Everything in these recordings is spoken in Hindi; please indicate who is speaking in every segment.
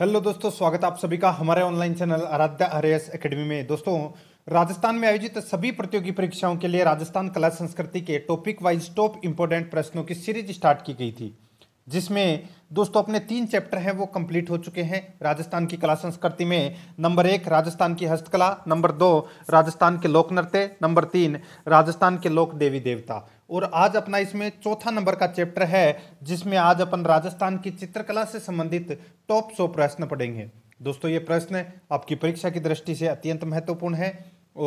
Speaker 1: हेलो दोस्तों स्वागत आप सभी का हमारे online channel Aaradhya S academy में दोस्तों राजस्थान में आयोजित सभी प्रतियोगी परीक्षाओं के लिए राजस्थान कला संस्कृति के टॉपिक वाइज टॉप इंपॉर्टेंट प्रश्नों की सीरीज स्टार्ट की गई थी जिसमें दोस्तों अपने तीन चैप्टर हैं वो कंप्लीट हो चुके हैं राजस्थान की कला संस्कृति में नंबर एक राजस्थान की हस्तकला नंबर दो राजस्थान के लोक नृत्य नंबर तीन राजस्थान के लोक देवी देवता और आज अपना इसमें चौथा नंबर का चैप्टर है जिसमें आज अपन राजस्थान की चित्रकला से संबंधित टॉप सौ प्रश्न पढ़ेंगे दोस्तों ये प्रश्न आपकी परीक्षा की दृष्टि से अत्यंत महत्वपूर्ण है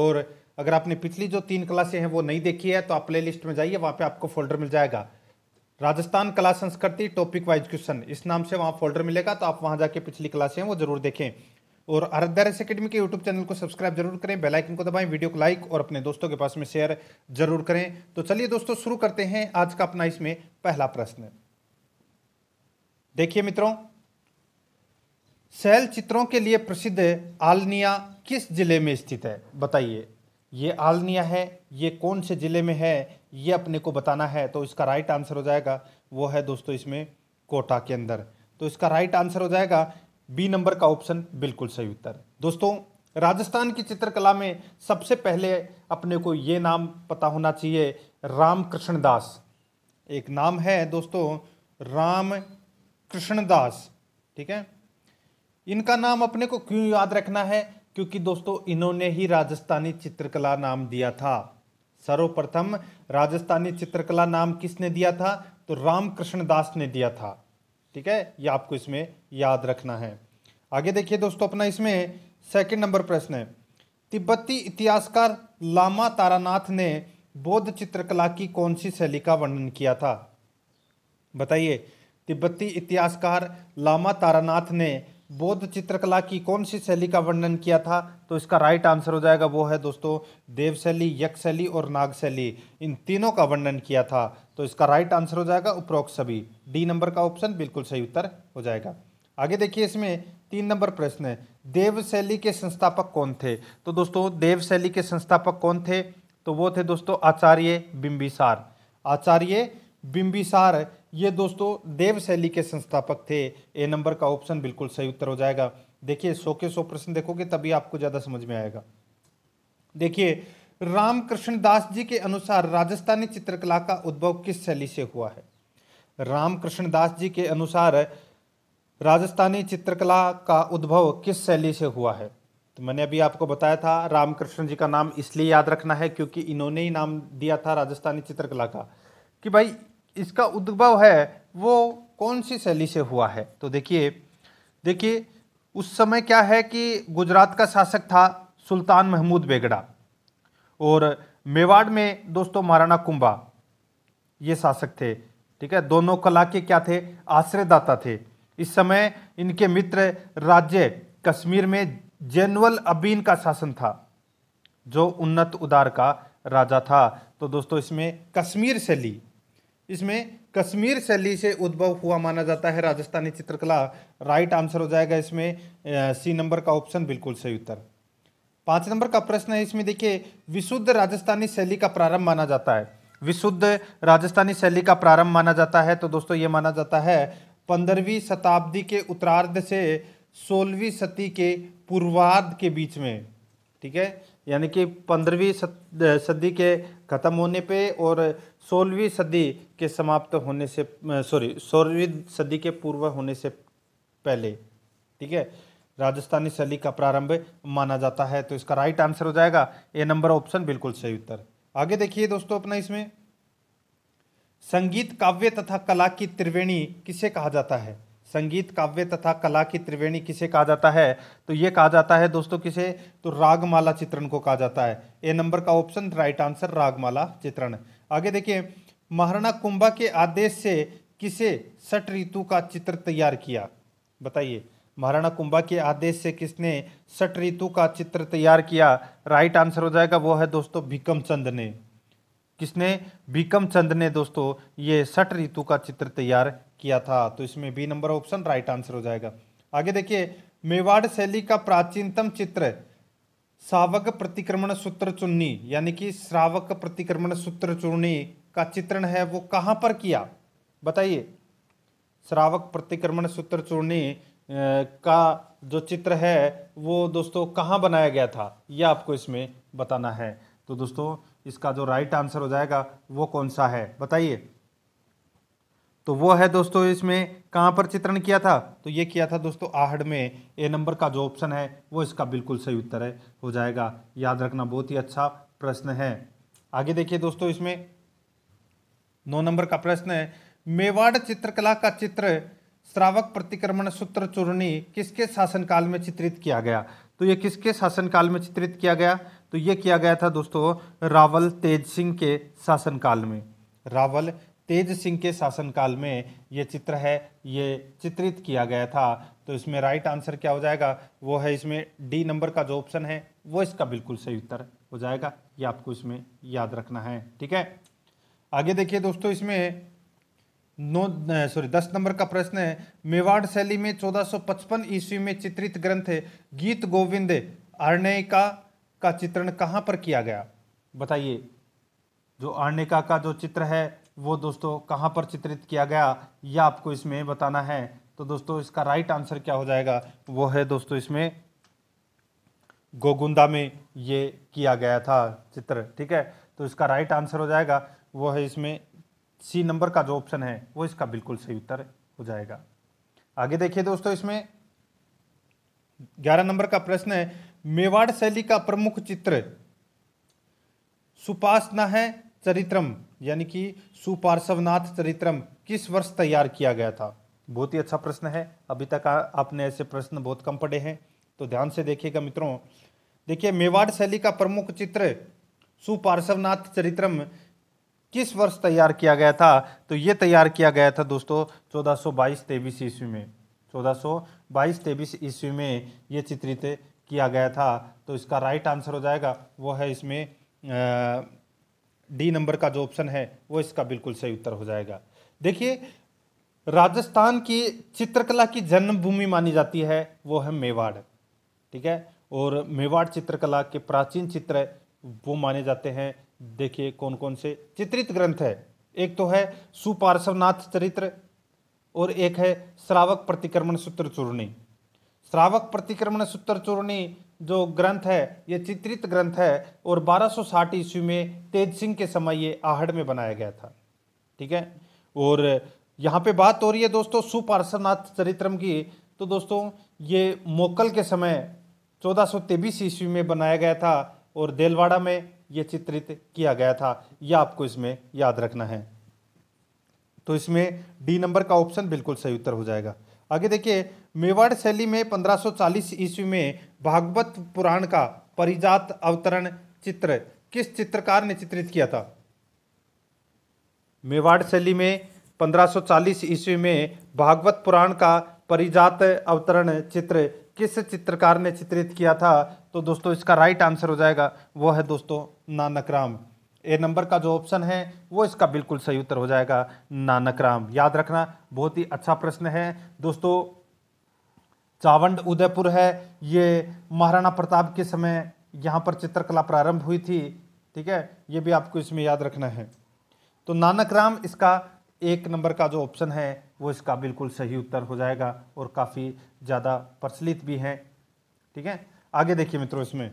Speaker 1: और अगर आपने पिछली जो तीन क्लासें हैं वो नहीं देखी है तो आप प्ले में जाइए वहाँ पर आपको फोल्डर मिल जाएगा राजस्थान कला संस्कृति टॉपिक वाइज क्वेश्चन इस नाम से वहाँ फोल्डर मिलेगा तो आप वहाँ जाके पिछली क्लासें हैं वो जरूर देखें और अरदारस अकेडमी के यूट्यूब चैनल को सब्सक्राइब जरूर करें बेल आइकन को दबाएं वीडियो को लाइक और अपने दोस्तों के पास में शेयर जरूर करें तो चलिए दोस्तों शुरू करते हैं आज का अपना इसमें पहला प्रश्न देखिए मित्रों शैल चित्रों के लिए प्रसिद्ध आलनिया किस जिले में स्थित है बताइए ये आलनिया है ये कौन से जिले में है ये अपने को बताना है तो इसका राइट आंसर हो जाएगा वो है दोस्तों इसमें कोटा के अंदर तो इसका राइट आंसर हो जाएगा बी नंबर का ऑप्शन बिल्कुल सही उत्तर दोस्तों राजस्थान की चित्रकला में सबसे पहले अपने को ये नाम पता होना चाहिए रामकृष्ण दास एक नाम है दोस्तों राम कृष्ण दास ठीक है इनका नाम अपने को क्यों याद रखना है क्योंकि दोस्तों इन्होंने ही राजस्थानी चित्रकला नाम दिया था सर्वप्रथम राजस्थानी चित्रकला नाम किसने दिया था तो रामकृष्ण दास ने दिया था ठीक है ये आपको इसमें याद रखना है आगे देखिए दोस्तों अपना इसमें सेकंड नंबर प्रश्न है तिब्बती इतिहासकार लामा तारानाथ ने बौद्ध चित्रकला की कौन सी शैली का वर्णन किया था बताइए तिब्बती इतिहासकार लामा तारानाथ ने बौद्ध चित्रकला की कौन सी शैली का वर्णन किया था तो इसका राइट आंसर हो जाएगा वो है दोस्तों देवशैली शैली और नाग शैली इन तीनों का वर्णन किया था तो इसका राइट आंसर हो जाएगा उपरोक्त सभी डी नंबर का ऑप्शन बिल्कुल सही उत्तर हो जाएगा आगे देखिए इसमें तीन नंबर प्रश्न है शैली के संस्थापक कौन थे तो दोस्तों देव शैली के संस्थापक कौन थे तो वो थे दोस्तों आचार्य बिंबिसार आचार्य बिंबिसार ये दोस्तों देव शैली के संस्थापक थे ए नंबर का ऑप्शन बिल्कुल सही उत्तर हो जाएगा देखिए सौ के सौ प्रश्न देखोगे तभी आपको ज़्यादा समझ में आएगा देखिए रामकृष्ण दास जी के अनुसार राजस्थानी चित्रकला का उद्भव किस शैली से हुआ है रामकृष्ण दास जी के अनुसार राजस्थानी चित्रकला का उद्भव किस शैली से हुआ है तो मैंने अभी आपको बताया था रामकृष्ण जी का नाम इसलिए याद रखना है क्योंकि इन्होंने ही नाम दिया था राजस्थानी चित्रकला का कि भाई इसका उद्भव है वो कौन सी शैली से हुआ है तो देखिए देखिए उस समय क्या है कि गुजरात का शासक था सुल्तान महमूद बेगड़ा और मेवाड़ में दोस्तों महाराणा कुंभा ये शासक थे ठीक है दोनों कला के क्या थे आश्रयदाता थे इस समय इनके मित्र राज्य कश्मीर में जेनवल अबीन का शासन था जो उन्नत उदार का राजा था तो दोस्तों इसमें कश्मीर शैली इसमें कश्मीर शैली से उद्भव हुआ माना जाता है राजस्थानी चित्रकला राइट आंसर हो जाएगा इसमें सी नंबर का ऑप्शन बिल्कुल सही उत्तर पाँच नंबर का प्रश्न है इसमें देखिए विशुद्ध राजस्थानी शैली का प्रारंभ माना जाता है विशुद्ध राजस्थानी शैली का प्रारंभ माना जाता है तो दोस्तों ये माना जाता है पंद्रहवीं शताब्दी के उत्तरार्ध से सोलहवीं सदी के पूर्वार्ध के बीच में ठीक है यानी कि पंद्रहवीं सदी के ख़त्म होने पे और सोलहवीं सदी के समाप्त होने से सॉरी सोलहवीं सदी के पूर्व होने से पहले ठीक है राजस्थानी शैली का प्रारंभ माना जाता है तो इसका राइट आंसर हो जाएगा ए नंबर ऑप्शन बिल्कुल सही उत्तर आगे देखिए दोस्तों अपना इसमें संगीत काव्य तथा कला की त्रिवेणी किसे कहा जाता है संगीत काव्य तथा कला की त्रिवेणी किसे कहा जाता है तो ये कहा जाता है दोस्तों किसे तो रागमाला चित्रण को कहा जाता है ए नंबर का ऑप्शन राइट आंसर रागमाला चित्रण आगे देखिए महाराणा कुंभा के आदेश से किसे सट ऋतु का चित्र तैयार किया बताइए महाराणा कुंभा के आदेश से किसने सट ऋतु का चित्र तैयार किया राइट आंसर हो जाएगा वो है दोस्तों भीकम चंद ने किसने भीकम चंद ने दोस्तों ये सट ऋतु का चित्र तैयार किया था तो इसमें B number option right answer हो जाएगा आगे देखिए मेवाड़ शैली का प्राचीनतम चित्र सावक प्रतिक्रमण सूत्र चुन्नी यानी कि श्रावक प्रतिक्रमण सूत्र चूर्णी का चित्रण है वो कहाँ पर किया बताइए श्रावक प्रतिक्रमण सूत्र चूर्णी का जो चित्र है वो दोस्तों कहाँ बनाया गया था ये आपको इसमें बताना है तो दोस्तों इसका जो राइट आंसर हो जाएगा वो कौन सा है बताइए तो वो है दोस्तों इसमें कहाँ पर चित्रण किया था तो ये किया था दोस्तों आहड़ में ए नंबर का जो ऑप्शन है वो इसका बिल्कुल सही उत्तर है हो जाएगा याद रखना बहुत ही अच्छा प्रश्न है आगे देखिए दोस्तों इसमें नौ नंबर का प्रश्न है मेवाड़ चित्रकला का चित्र श्रावक प्रतिक्रमण सूत्र चूर्णी किसके शासनकाल में चित्रित किया गया तो ये किसके शासनकाल में चित्रित किया गया तो ये किया गया था दोस्तों रावल तेज सिंह के शासनकाल में रावल तेज सिंह के शासनकाल में ये चित्र है ये चित्रित किया गया था तो इसमें राइट आंसर क्या हो जाएगा वो है इसमें डी नंबर का जो ऑप्शन है वो इसका बिल्कुल सही उत्तर हो जाएगा ये आपको इसमें याद रखना है ठीक है आगे देखिए दोस्तों इसमें नौ सॉरी दस नंबर का प्रश्न है मेवाड़ शैली में चौदह ईस्वी में चित्रित ग्रंथ गीत गोविंद अर्णयिका का चित्रण कहाँ पर किया गया बताइए जो अर्णिका का जो चित्र है वो दोस्तों कहाँ पर चित्रित किया गया यह आपको इसमें बताना है तो दोस्तों इसका राइट आंसर क्या हो जाएगा वो है दोस्तों इसमें गोगुंदा में ये किया गया था चित्र ठीक है तो इसका राइट आंसर हो जाएगा वो है इसमें सी नंबर का जो ऑप्शन है वो इसका बिल्कुल सही उत्तर हो जाएगा आगे देखिए दोस्तों इसमें ग्यारह नंबर का प्रश्न है मेवाड़ शैली का प्रमुख चित्र सुपासना है चरित्रम यानी कि सुपार्श्वनाथ चरित्रम किस वर्ष तैयार किया गया था बहुत ही अच्छा प्रश्न है अभी तक आपने ऐसे प्रश्न बहुत कम पड़े हैं तो ध्यान से देखिएगा मित्रों देखिए मेवाड़ शैली का प्रमुख चित्र सुपार्श्वनाथ चरित्रम किस वर्ष तैयार किया गया था तो ये तैयार किया गया था दोस्तों चौदह सौ बाईस तेईस ईस्वी में चौदह सौ बाईस तेईस ईस्वी में ये चित्रित किया गया था तो इसका राइट आंसर हो जाएगा वो है इसमें आ, डी नंबर का जो ऑप्शन है वो इसका बिल्कुल सही उत्तर हो जाएगा देखिए राजस्थान की चित्रकला की जन्मभूमि मानी जाती है वो है मेवाड़ ठीक है और मेवाड़ चित्रकला के प्राचीन चित्र वो माने जाते हैं देखिए कौन कौन से चित्रित ग्रंथ है एक तो है सुपार्श्वनाथ चरित्र और एक है श्रावक प्रतिक्रमण सूत्र चूर्णी श्रावक प्रतिक्रमण सूत्र चूर्णी जो ग्रंथ है ये चित्रित ग्रंथ है और 1260 ईस्वी में तेज सिंह के समय ये आहड़ में बनाया गया था ठीक है और यहाँ पे बात हो रही है दोस्तों सुपार्श्वनाथ चरित्रम की तो दोस्तों ये मोकल के समय चौदह सौ ईस्वी में बनाया गया था और देलवाड़ा में ये चित्रित किया गया था यह आपको इसमें याद रखना है तो इसमें डी नंबर का ऑप्शन बिल्कुल सही उत्तर हो जाएगा आगे देखिए मेवाड़ शैली में 1540 ईस्वी में भागवत पुराण का परिजात अवतरण चित्र किस चित्रकार ने चित्रित किया था मेवाड़ शैली में 1540 ईस्वी में भागवत पुराण का परिजात अवतरण चित्र किस चित्रकार ने चित्रित किया था तो दोस्तों इसका राइट आंसर हो जाएगा वो है दोस्तों नानक राम ए नंबर का जो ऑप्शन है वो इसका बिल्कुल सही उत्तर हो जाएगा नानक राम याद रखना बहुत ही अच्छा प्रश्न है दोस्तों चावंड उदयपुर है ये महाराणा प्रताप के समय यहाँ पर चित्रकला प्रारंभ हुई थी ठीक है ये भी आपको इसमें याद रखना है तो नानक राम इसका एक नंबर का जो ऑप्शन है वो इसका बिल्कुल सही उत्तर हो जाएगा और काफ़ी ज़्यादा प्रचलित भी हैं ठीक है आगे देखिए मित्रों इसमें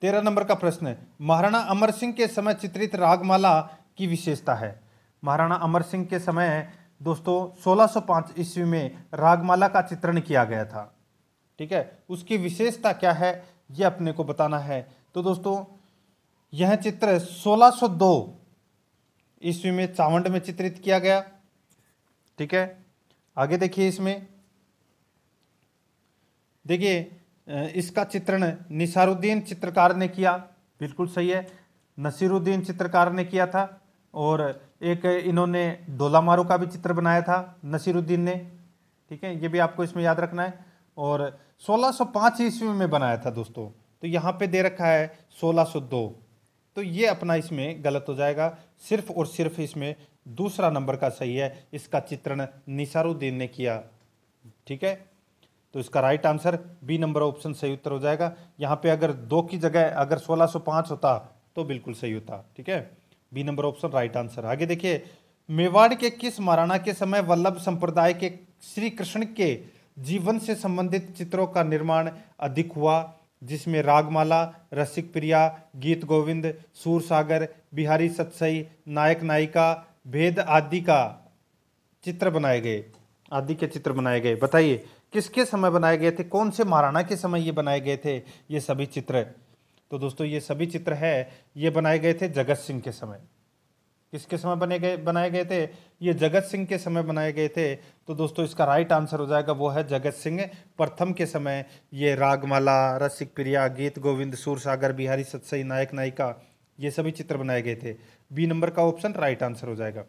Speaker 1: तेरह नंबर का प्रश्न महाराणा अमर सिंह के समय चित्रित रागमाला की विशेषता है महाराणा अमर सिंह के समय दोस्तों 1605 ईस्वी में रागमाला का चित्रण किया गया था ठीक है उसकी विशेषता क्या है ये अपने को बताना है तो दोस्तों यह चित्र 1602 ईस्वी में चावंड में चित्रित किया गया ठीक है आगे देखिए इसमें देखिए इसका चित्रण निसारुद्दीन चित्रकार ने किया बिल्कुल सही है नसीरुद्दीन चित्रकार ने किया था और एक इन्होंने डोलामारू का भी चित्र बनाया था नसीरुद्दीन ने ठीक है ये भी आपको इसमें याद रखना है और 1605 ईस्वी में बनाया था दोस्तों तो यहाँ पे दे रखा है 1602 तो ये अपना इसमें गलत हो जाएगा सिर्फ और सिर्फ इसमें दूसरा नंबर का सही है इसका चित्रण निसारुद्दीन ने किया ठीक है तो इसका right answer B number option सही उत्तर हो जाएगा यहाँ पे अगर दो की जगह अगर 1605 होता तो बिल्कुल सही होता ठीक है B number option right answer आगे देखिए मेवाड़ के किस महाराणा के समय वल्लभ संप्रदाय के श्री कृष्ण के जीवन से संबंधित चित्रों का निर्माण अधिक हुआ जिसमें रागमाला रसिक प्रिया गीत गोविंद सूर सागर बिहारी सतसई नायक नायिका भेद आदि का चित्र बनाए गए आदि के चित्र बनाए गए बताइए किसके समय बनाए गए थे कौन से महाराणा के समय ये बनाए गए थे ये सभी चित्र तो दोस्तों ये सभी चित्र है ये बनाए गए थे जगत सिंह के समय किसके समय बने गए बनाए गए थे ये जगत सिंह के समय बनाए गए थे तो दोस्तों इसका राइट आंसर हो जाएगा वो है जगत सिंह प्रथम के समय ये रागमाला रसिक प्रिया गीत गोविंद सूर सागर बिहारी सत्सई नायक नायिका ये सभी चित्र बनाए गए थे बी नंबर का ऑप्शन राइट आंसर हो जाएगा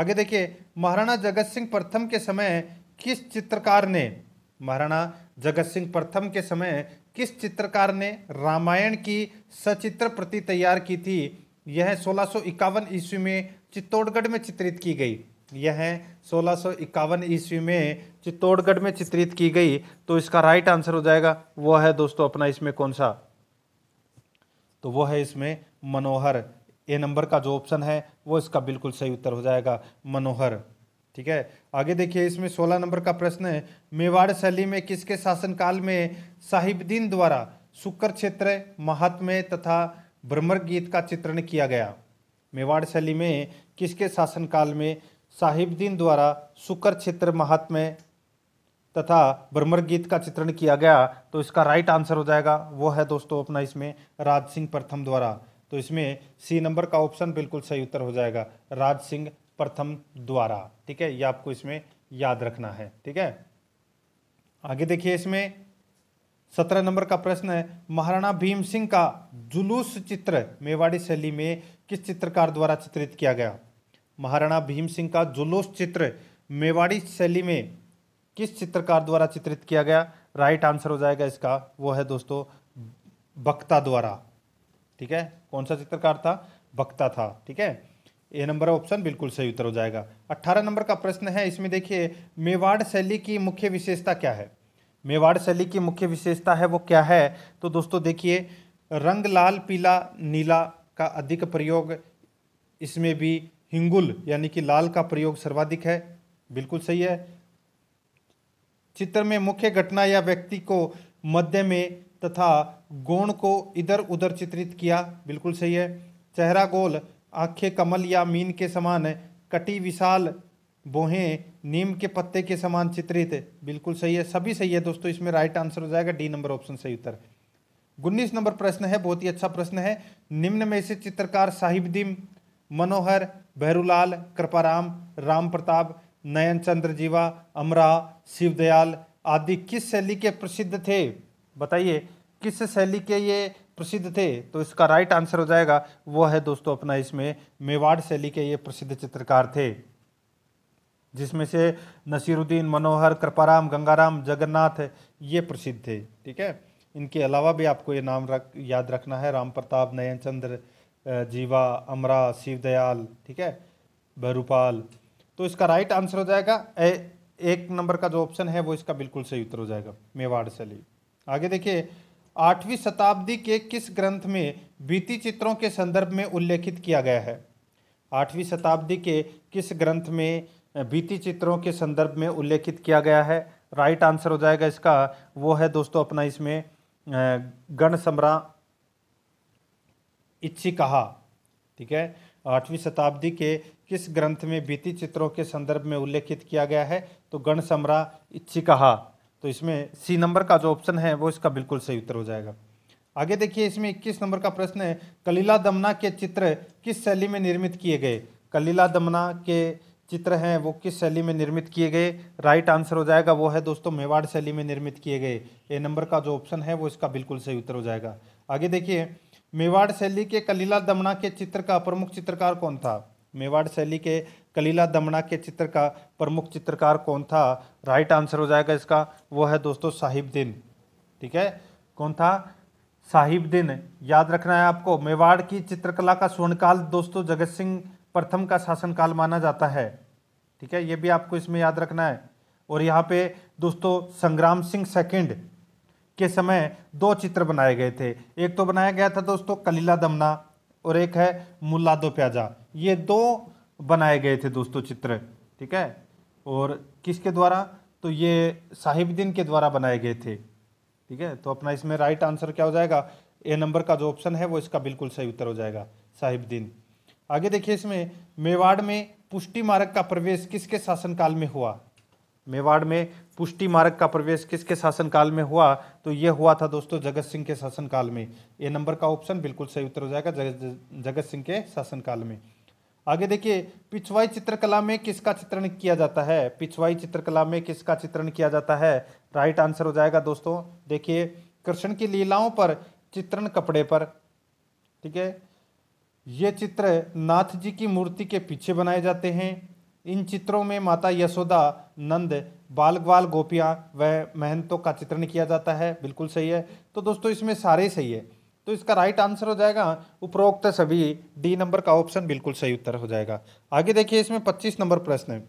Speaker 1: आगे देखिए महाराणा जगत सिंह प्रथम के समय किस चित्रकार ने महाराणा जगत सिंह प्रथम के समय किस चित्रकार ने रामायण की सचित्र प्रति तैयार की थी यह सोलह ईस्वी में चित्तौड़गढ़ में चित्रित की गई यह सोलह ईस्वी में चित्तौड़गढ़ में चित्रित की गई तो इसका राइट आंसर हो जाएगा वो है दोस्तों अपना इसमें कौन सा तो वो है इसमें मनोहर ए नंबर का जो ऑप्शन है वो इसका बिल्कुल सही उत्तर हो जाएगा मनोहर ठीक है आगे देखिए इसमें सोलह नंबर का प्रश्न है मेवाड़ शैली में किसके शासनकाल में साहिबद्दीन द्वारा शुक्र क्षेत्र महात्म्य तथा भ्रमर गीत का चित्रण किया गया मेवाड़ शैली में किसके शासनकाल में साहिबद्दीन द्वारा शुक्र क्षेत्र महात्म्य तथा भ्रमर गीत का चित्रण किया गया तो इसका राइट आंसर हो जाएगा वो है दोस्तों अपना इसमें राज सिंह प्रथम द्वारा तो इसमें सी नंबर का ऑप्शन बिल्कुल सही उत्तर हो जाएगा राज सिंह प्रथम द्वारा ठीक है ये आपको इसमें याद रखना है ठीक है आगे देखिए इसमें सत्रह नंबर का प्रश्न है महाराणा भीम सिंह का जुलूस चित्र मेवाड़ी शैली में किस चित्रकार द्वारा चित्रित किया गया महाराणा भीम सिंह का जुलूस चित्र मेवाड़ी शैली में किस चित्रकार द्वारा चित्रित किया गया राइट आंसर हो जाएगा इसका वो है दोस्तों बक्ता द्वारा ठीक है कौन सा चित्रकार था बक्ता था ठीक है ए नंबर ऑप्शन बिल्कुल सही उत्तर हो जाएगा अट्ठारह नंबर का प्रश्न है इसमें देखिए मेवाड़ शैली की मुख्य विशेषता क्या है मेवाड़ शैली की मुख्य विशेषता है वो क्या है तो दोस्तों देखिए रंग लाल पीला नीला का अधिक प्रयोग इसमें भी हिंगुल यानी कि लाल का प्रयोग सर्वाधिक है बिल्कुल सही है चित्र में मुख्य घटना या व्यक्ति को मध्य में तथा गोण को इधर उधर चित्रित किया बिल्कुल सही है चेहरा गोल आँखें कमल या मीन के समान कटी विशाल बोहें नीम के पत्ते के समान चित्रित है बिल्कुल सही है सभी सही है दोस्तों इसमें राइट आंसर हो जाएगा डी नंबर ऑप्शन सही उत्तर उन्नीस नंबर प्रश्न है बहुत ही अच्छा प्रश्न है निम्न में से चित्रकार साहिबदीम मनोहर भैरूलाल कृपाराम राम प्रताप नयन चंद्र जीवा अमरा शिवदयाल आदि किस शैली के प्रसिद्ध थे बताइए किस शैली के ये प्रसिद्ध थे तो इसका राइट आंसर हो जाएगा वो है दोस्तों अपना इसमें मेवाड़ शैली के ये प्रसिद्ध चित्रकार थे जिसमें से नसीरुद्दीन मनोहर कृपाराम गंगाराम जगन्नाथ ये प्रसिद्ध थे ठीक है इनके अलावा भी आपको ये नाम रख याद रखना है राम प्रताप नयन चंद्र जीवा अमरा शिवदयाल ठीक है भैरूपाल तो इसका राइट आंसर हो जाएगा ए, एक नंबर का जो ऑप्शन है वो इसका बिल्कुल सही उत्तर हो जाएगा मेवाड़ शैली आगे देखिए आठवीं शताब्दी के किस ग्रंथ में बीती चित्रों के संदर्भ में उल्लेखित किया गया है आठवीं शताब्दी के किस ग्रंथ में बीती चित्रों के संदर्भ में उल्लेखित किया गया है राइट आंसर हो जाएगा इसका वो है दोस्तों अपना इसमें गण सम्रा इच्छी कहा ठीक है आठवीं शताब्दी के किस ग्रंथ में बीती चित्रों के संदर्भ में उल्लेखित किया गया है तो गण सम्रा इच्छी कहा तो इसमें सी नंबर का जो ऑप्शन है वो इसका बिल्कुल सही उत्तर हो जाएगा आगे देखिए इसमें 21 नंबर का प्रश्न है कलीला दमना के चित्र किस शैली में निर्मित किए गए कलीला दमना के चित्र हैं वो किस शैली में निर्मित किए गए राइट आंसर हो जाएगा वो है दोस्तों मेवाड़ शैली में निर्मित किए गए ए नंबर का जो ऑप्शन है वो इसका बिल्कुल सही उत्तर हो जाएगा आगे देखिए मेवाड़ शैली के कलीला दमना के चित्र का प्रमुख चित्रकार कौन था मेवाड़ शैली के कलीला दमना के चित्र का प्रमुख चित्रकार कौन था राइट आंसर हो जाएगा इसका वो है दोस्तों साहिबद्दीन ठीक है कौन था साहिबद्दीन याद रखना है आपको मेवाड़ की चित्रकला का स्वर्णकाल दोस्तों जगत सिंह प्रथम का शासनकाल माना जाता है ठीक है ये भी आपको इसमें याद रखना है और यहाँ पे दोस्तों संग्राम सिंह सेकंड के समय दो चित्र बनाए गए थे एक तो बनाया गया था दोस्तों कलीला दमना और एक है मुला दो प्याजा ये दो बनाए गए थे दोस्तों चित्र ठीक है और किसके द्वारा तो ये साहिबद्दीन के द्वारा बनाए गए थे ठीक है तो अपना इसमें राइट आंसर क्या हो जाएगा ए नंबर का जो ऑप्शन है वो इसका बिल्कुल सही उत्तर हो जाएगा साहिबद्दीन आगे देखिए इसमें मेवाड़ में पुष्टि मार्ग का प्रवेश किसके शासनकाल में हुआ मेवाड़ में पुष्टि मार्ग का प्रवेश किसके शासनकाल में हुआ तो ये हुआ था दोस्तों जगत सिंह के शासनकाल में ए नंबर का ऑप्शन बिल्कुल सही उत्तर हो जाएगा जगत सिंह के शासनकाल में आगे देखिए पिछवाई चित्रकला में किसका चित्रण किया जाता है पिछवाई चित्रकला में किसका चित्रण किया जाता है राइट आंसर हो जाएगा दोस्तों देखिए कृष्ण की लीलाओं पर चित्रण कपड़े पर ठीक है ये चित्र नाथ जी की मूर्ति के पीछे बनाए जाते हैं इन चित्रों में माता यशोदा नंद बाल ग्वाल गोपियाँ व महंतों का चित्रण किया जाता है बिल्कुल सही है तो दोस्तों इसमें सारे सही है तो इसका राइट आंसर हो जाएगा उपरोक्त सभी डी नंबर का ऑप्शन बिल्कुल सही उत्तर हो जाएगा आगे देखिए इसमें 25 नंबर प्रश्न है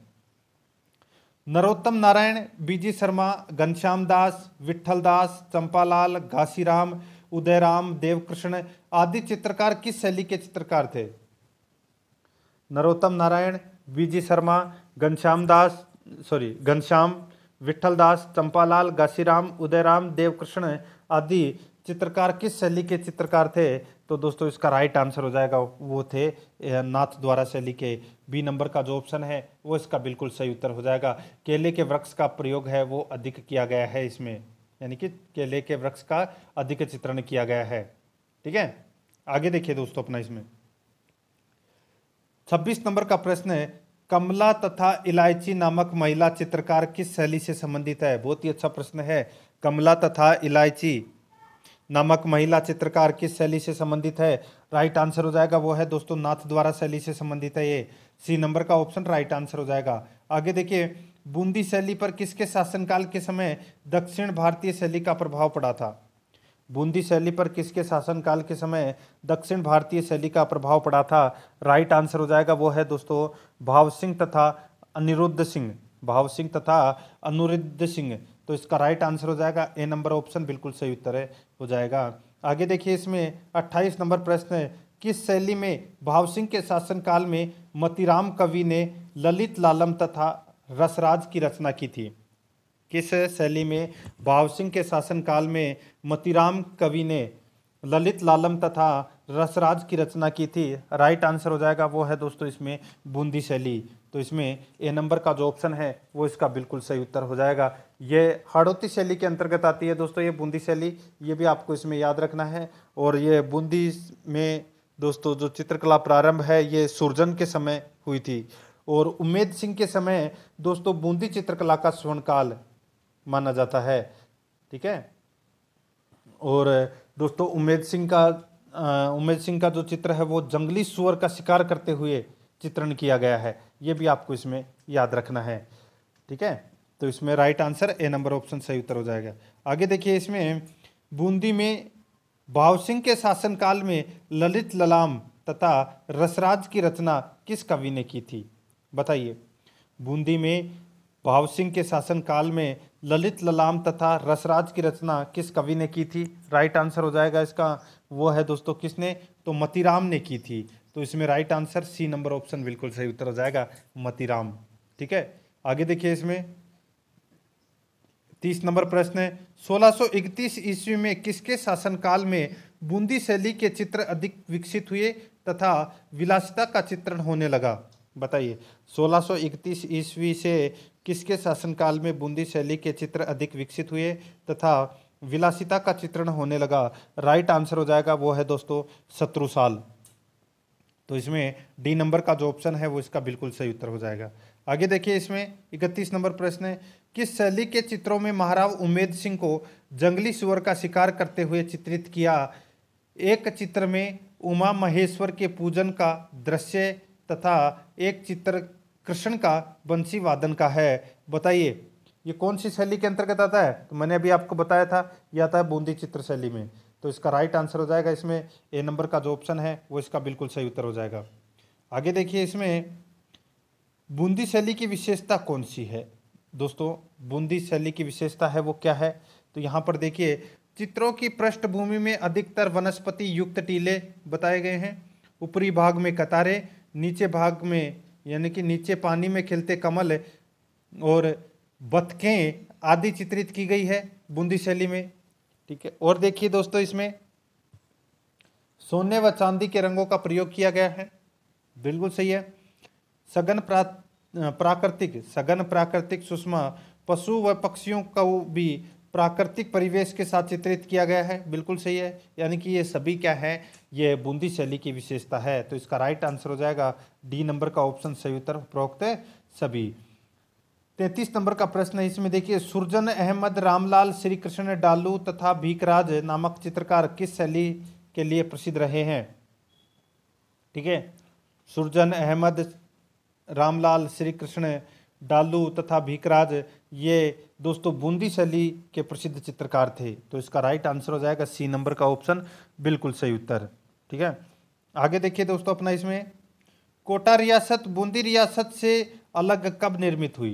Speaker 1: नरोत्तम नारायण बीजी शर्मा घनश्याम दास विठल दास चंपालाल घासीराम उदयराम देवकृष्ण आदि चित्रकार किस शैली के चित्रकार थे नरोत्तम नारायण वीजी शर्मा घनश्याम दास सॉरी घनश्याम विठल दास चंपालाल घासीराम उदयराम देवकृष्ण आदि चित्रकार किस शैली के चित्रकार थे तो दोस्तों इसका राइट आंसर हो जाएगा वो थे नाथ द्वारा शैली के बी नंबर का जो ऑप्शन है वो इसका बिल्कुल सही उत्तर हो जाएगा केले के वृक्ष का प्रयोग है वो अधिक किया गया है इसमें यानी कि केले के वृक्ष का अधिक चित्रण किया गया है ठीक है आगे देखिए दोस्तों अपना इसमें छब्बीस नंबर का प्रश्न है कमला तथा इलायची नामक महिला चित्रकार किस शैली से संबंधित है बहुत ही अच्छा प्रश्न है कमला तथा इलायची नामक महिला चित्रकार किस शैली से संबंधित है राइट आंसर हो जाएगा वो है दोस्तों नाथ द्वारा शैली से संबंधित है ये सी नंबर का ऑप्शन राइट आंसर हो जाएगा आगे देखिए बूंदी शैली पर किसके शासनकाल के समय दक्षिण भारतीय शैली का प्रभाव पड़ा था बूंदी शैली पर किसके शासनकाल के समय दक्षिण भारतीय शैली का प्रभाव पड़ा था राइट आंसर हो जाएगा वो है दोस्तों भाव सिंह तथा अनिरुद्ध सिंह भाव सिंह तथा अनुरुद्ध सिंह तो इसका राइट आंसर हो जाएगा ए नंबर ऑप्शन बिल्कुल सही उत्तर है हो जाएगा आगे देखिए इसमें 28 नंबर प्रश्न है किस शैली में भाव सिंह के शासनकाल में मतिराम कवि ने ललित लालम तथा रसराज की रचना की थी किस शैली में भाव सिंह के शासनकाल में मतीराम कवि ने ललित लालम तथा रसराज की रचना की थी राइट आंसर हो जाएगा वो है दोस्तों इसमें बूंदी शैली तो इसमें ए नंबर का जो ऑप्शन है वो इसका बिल्कुल सही उत्तर हो जाएगा ये हड़ौती शैली के अंतर्गत आती है दोस्तों ये बूंदी शैली ये भी आपको इसमें याद रखना है और ये बूंदी में दोस्तों जो चित्रकला प्रारंभ है ये सुरजन के समय हुई थी और उम्मेद सिंह के समय दोस्तों बूंदी चित्रकला का स्वर्णकाल माना जाता है ठीक है और दोस्तों उमेद सिंह का उमेद सिंह का जो चित्र है वो जंगली सुअर का शिकार करते हुए चित्रण किया गया है ये भी आपको इसमें याद रखना है ठीक है तो इसमें right answer A number option सही उत्तर हो जाएगा आगे देखिए इसमें बूंदी में भाव सिंह के शासनकाल में ललित ललाम तथा रसराज की रचना किस कवि ने की थी बताइए बूंदी में भाव सिंह के शासनकाल में ललित ललाम तथा रसराज की रचना किस कवि ने की थी राइट आंसर हो जाएगा इसका वो है दोस्तों किसने तो मतीराम ने की थी तो इसमें right answer C number option बिल्कुल सही उत्तर हो जाएगा मतीराम ठीक है आगे देखिए इसमें तीस नंबर प्रश्न है सोलह ईस्वी में किसके शासनकाल में बूंदी शैली के चित्र अधिक विकसित हुए तथा विलासिता का चित्रण होने लगा बताइए 1631 ईस्वी से किसके शासनकाल में बूंदी शैली के चित्र अधिक विकसित हुए तथा विलासिता का चित्रण होने लगा राइट आंसर हो जाएगा वो है दोस्तों शत्रु साल तो इसमें डी नंबर का जो ऑप्शन है वो इसका बिल्कुल सही उत्तर हो जाएगा आगे देखिए इसमें इकतीस नंबर प्रश्न है किस शैली के चित्रों में महाराव उमेद सिंह को जंगली सुअर का शिकार करते हुए चित्रित किया एक चित्र में उमा महेश्वर के पूजन का दृश्य तथा एक चित्र कृष्ण का बंसी वादन का है बताइए ये कौन सी शैली के अंतर्गत आता है तो मैंने अभी आपको बताया था ये आता है बूंदी चित्र शैली में तो इसका राइट आंसर हो जाएगा इसमें ए नंबर का जो ऑप्शन है वो इसका बिल्कुल सही उत्तर हो जाएगा आगे देखिए इसमें बूंदी शैली की विशेषता कौन सी है दोस्तों बूंदी शैली की विशेषता है वो क्या है तो यहाँ पर देखिए चित्रों की पृष्ठभूमि में अधिकतर वनस्पति युक्त टीले बताए गए हैं ऊपरी भाग में कतारें नीचे भाग में यानी कि नीचे पानी में खिलते कमल और बतखें आदि चित्रित की गई है बूंदी शैली में ठीक है और देखिए दोस्तों इसमें सोने व चांदी के रंगों का प्रयोग किया गया है बिल्कुल सही है सघन प्रा प्राकृतिक सघन प्राकृतिक सुषमा पशु व पक्षियों का भी प्राकृतिक परिवेश के साथ चित्रित किया गया है बिल्कुल सही है यानी कि ये सभी क्या है ये बूंदी शैली की विशेषता है तो इसका राइट आंसर हो जाएगा डी नंबर का ऑप्शन सही उत्तर उपरोक्त सभी तैतीस नंबर का प्रश्न है इसमें देखिए सुरजन अहमद रामलाल श्री कृष्ण डालू तथा भीकराज नामक चित्रकार किस शैली के लिए प्रसिद्ध रहे हैं ठीक है सुरजन अहमद रामलाल श्री कृष्ण डालू तथा भीकराज ये दोस्तों बूंदी शैली के प्रसिद्ध चित्रकार थे तो इसका राइट आंसर हो जाएगा सी नंबर का ऑप्शन बिल्कुल सही उत्तर ठीक है आगे देखिए दोस्तों अपना इसमें कोटा रियासत बूंदी रियासत से अलग कब निर्मित हुई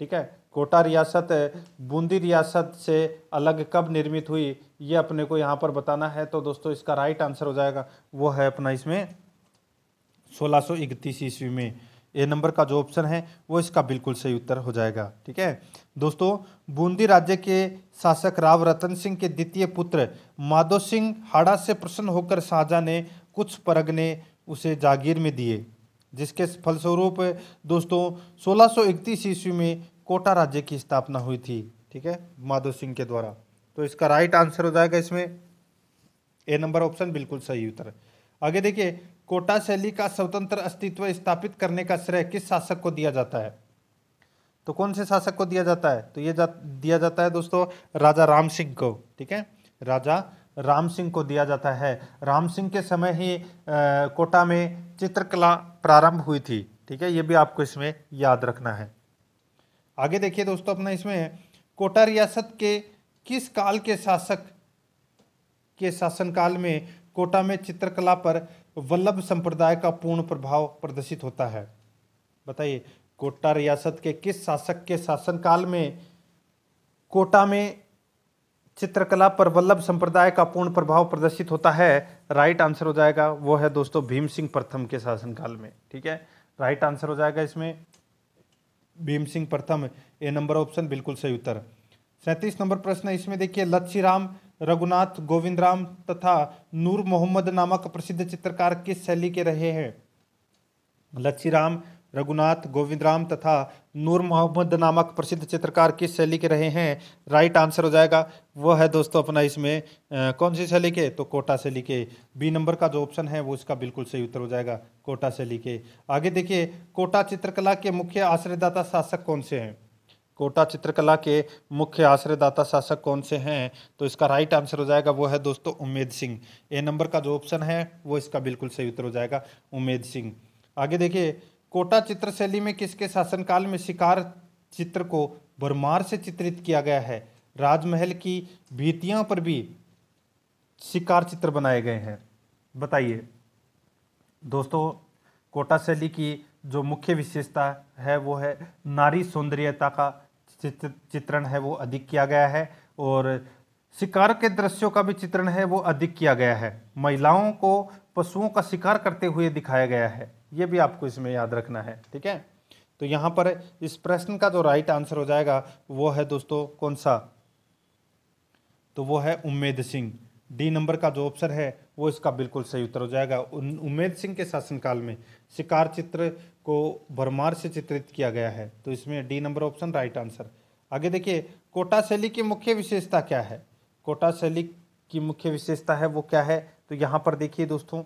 Speaker 1: ठीक है कोटा रियासत बूंदी रियासत से अलग कब निर्मित हुई ये अपने को यहाँ पर बताना है तो दोस्तों इसका राइट आंसर हो जाएगा वो है अपना इसमें सोलह सौ इकतीस ईस्वी में ए नंबर का जो ऑप्शन है वो इसका बिल्कुल सही उत्तर हो जाएगा ठीक है दोस्तों बूंदी राज्य के शासक राव रतन सिंह के द्वितीय पुत्र माधो सिंह हाड़ा से प्रसन्न होकर शाहजहाँ ने कुछ परगने उसे जागीर में दिए जिसके फलस्वरूप दोस्तों 1631 ईस्वी में कोटा राज्य की स्थापना हुई थी ठीक है माधो सिंह के द्वारा तो इसका राइट आंसर हो जाएगा इसमें ए नंबर ऑप्शन बिल्कुल सही उत्तर आगे देखिए कोटा शैली का स्वतंत्र अस्तित्व स्थापित करने का श्रेय किस शासक को दिया जाता है तो कौन से शासक को दिया जाता है तो ये जा, दिया जाता है दोस्तों राजा राम सिंह को ठीक है राजा राम सिंह को दिया जाता है राम सिंह के समय ही आ, कोटा में चित्रकला प्रारंभ हुई थी ठीक है ये भी आपको इसमें याद रखना है आगे देखिए दोस्तों अपना इसमें कोटा रियासत के किस काल के शासक के शासनकाल में कोटा में चित्रकला पर वल्लभ संप्रदाय का पूर्ण प्रभाव प्रदर्शित होता है बताइए कोटा रियासत के किस शासक के शासनकाल में कोटा में चित्रकला पर वल्लभ संप्रदाय का पूर्ण प्रभाव प्रदर्शित होता है राइट आंसर हो जाएगा वो है दोस्तों भीम सिंह प्रथम के शासनकाल में ठीक है राइट आंसर हो जाएगा इसमें भीम सिंह प्रथम ए नंबर ऑप्शन बिल्कुल सही उत्तर सैंतीस नंबर प्रश्न इसमें देखिए लच्छी राम रघुनाथ गोविंद राम तथा नूर मोहम्मद नामक प्रसिद्ध चित्रकार किस शैली के रहे हैं लच्छी राम रघुनाथ गोविंदराम तथा नूर मोहम्मद नामक प्रसिद्ध चित्रकार किस शैली के रहे हैं राइट आंसर हो जाएगा वो है दोस्तों अपना इसमें आ, कौन सी शैली के तो कोटा शैली के बी नंबर का जो ऑप्शन है वो इसका बिल्कुल सही उत्तर हो जाएगा कोटा शैली के आगे देखिए कोटा चित्रकला के मुख्य आश्रयदाता शासक कौन से हैं कोटा चित्रकला के मुख्य आश्रयदाता शासक कौन से हैं तो इसका राइट आंसर हो जाएगा वो है दोस्तों उमेद सिंह ए नंबर का जो ऑप्शन है वो इसका बिल्कुल सही उत्तर हो जाएगा उमेद सिंह आगे देखिए कोटा चित्रशैली में किसके शासनकाल में शिकार चित्र को भरमार से चित्रित किया गया है राजमहल की भीतियाँ पर भी शिकार चित्र बनाए गए हैं बताइए दोस्तों कोटा शैली की जो मुख्य विशेषता है वो है नारी सौंदर्यता का चित्रण है वो अधिक किया गया है और शिकार के दृश्यों का भी चित्रण है वो अधिक किया गया है महिलाओं को पशुओं का शिकार करते हुए दिखाया गया है ये भी आपको इसमें याद रखना है ठीक है तो यहाँ पर इस प्रश्न का जो राइट आंसर हो जाएगा वो है दोस्तों कौन सा तो वो है उम्मेद सिंह डी नंबर का जो ऑप्शन है वो इसका बिल्कुल सही उत्तर हो जाएगा उम्मेद सिंह के शासनकाल में शिकार चित्र को भरमार से चित्रित किया गया है तो इसमें D number option right answer आगे देखिए कोटा शैली की मुख्य विशेषता क्या है कोटा शैली की मुख्य विशेषता है वो क्या है तो यहाँ पर देखिए दोस्तों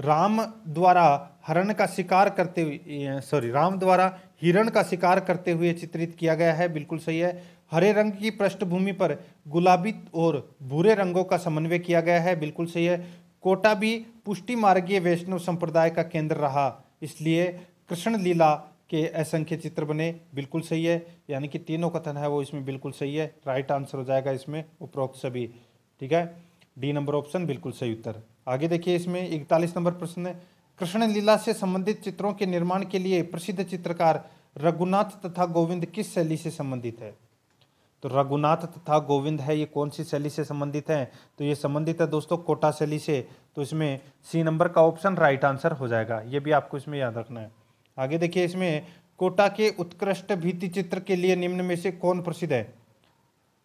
Speaker 1: राम द्वारा हरण का शिकार करते हुए सॉरी राम द्वारा हिरण का शिकार करते हुए चित्रित किया गया है बिल्कुल सही है हरे रंग की पृष्ठभूमि पर गुलाबी और भूरे रंगों का समन्वय किया गया है बिल्कुल सही है कोटा भी पुष्टि मार्गीय वैष्णव संप्रदाय का केंद्र रहा इसलिए कृष्ण लीला के असंख्य चित्र बने बिल्कुल सही है यानी कि तीनों कथन है वो इसमें बिल्कुल सही है राइट आंसर हो जाएगा इसमें उपरोक्त सभी ठीक है डी नंबर ऑप्शन बिल्कुल सही उत्तर आगे देखिए इसमें इकतालीस नंबर प्रश्न है कृष्ण लीला से संबंधित चित्रों के निर्माण के लिए प्रसिद्ध चित्रकार रघुनाथ तथा गोविंद किस शैली से संबंधित है तो रघुनाथ तथा गोविंद है ये कौन सी शैली से संबंधित है तो ये संबंधित है दोस्तों कोटा शैली से तो इसमें सी नंबर का ऑप्शन राइट आंसर हो जाएगा ये भी आपको इसमें याद रखना है आगे देखिए इसमें कोटा के उत्कृष्ट भित्ति चित्र के लिए निम्न में से कौन प्रसिद्ध है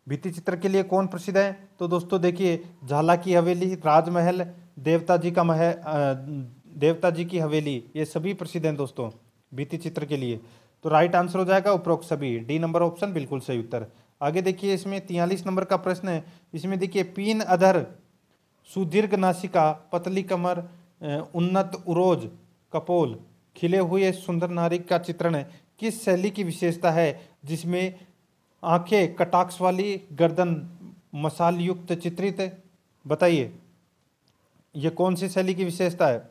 Speaker 1: भित्ति चित्र के लिए कौन प्रसिद्ध है तो दोस्तों देखिए झाला की हवेली राजमहल देवता जी का मह देवता जी की हवेली ये सभी प्रसिद्ध हैं दोस्तों बीती चित्र के लिए तो राइट आंसर हो जाएगा उपरोक्त सभी डी नंबर ऑप्शन बिल्कुल सही उत्तर आगे देखिए इसमें तियालीस नंबर का प्रश्न है इसमें देखिए पीन अधर सुदीर्घ नासिका पतली कमर उन्नत उरोज कपोल खिले हुए सुंदर नारिक का चित्रण है किस शैली की विशेषता है जिसमें आंखें कटाक्ष वाली गर्दन मसाल युक्त चित्रित बताइए ये कौन सी शैली की विशेषता है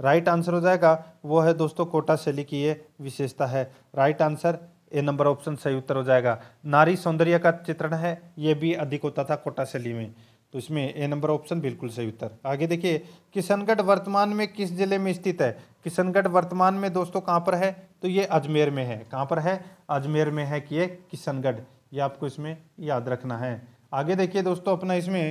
Speaker 1: राइट आंसर हो जाएगा वो है दोस्तों कोटा शैली की ये विशेषता है right answer A number option सही उत्तर हो जाएगा नारी सौंदर्य का चित्रण है ये भी अधिक होता था कोटा शैली में तो इसमें ए नंबर ऑप्शन बिल्कुल सही उत्तर आगे देखिए किशनगढ़ वर्तमान में किस जिले में स्थित है किशनगढ़ वर्तमान में दोस्तों कहाँ पर है तो ये अजमेर में है कहाँ पर है अजमेर में है कि ये किशनगढ़ ये आपको इसमें याद रखना है आगे देखिए दोस्तों अपना इसमें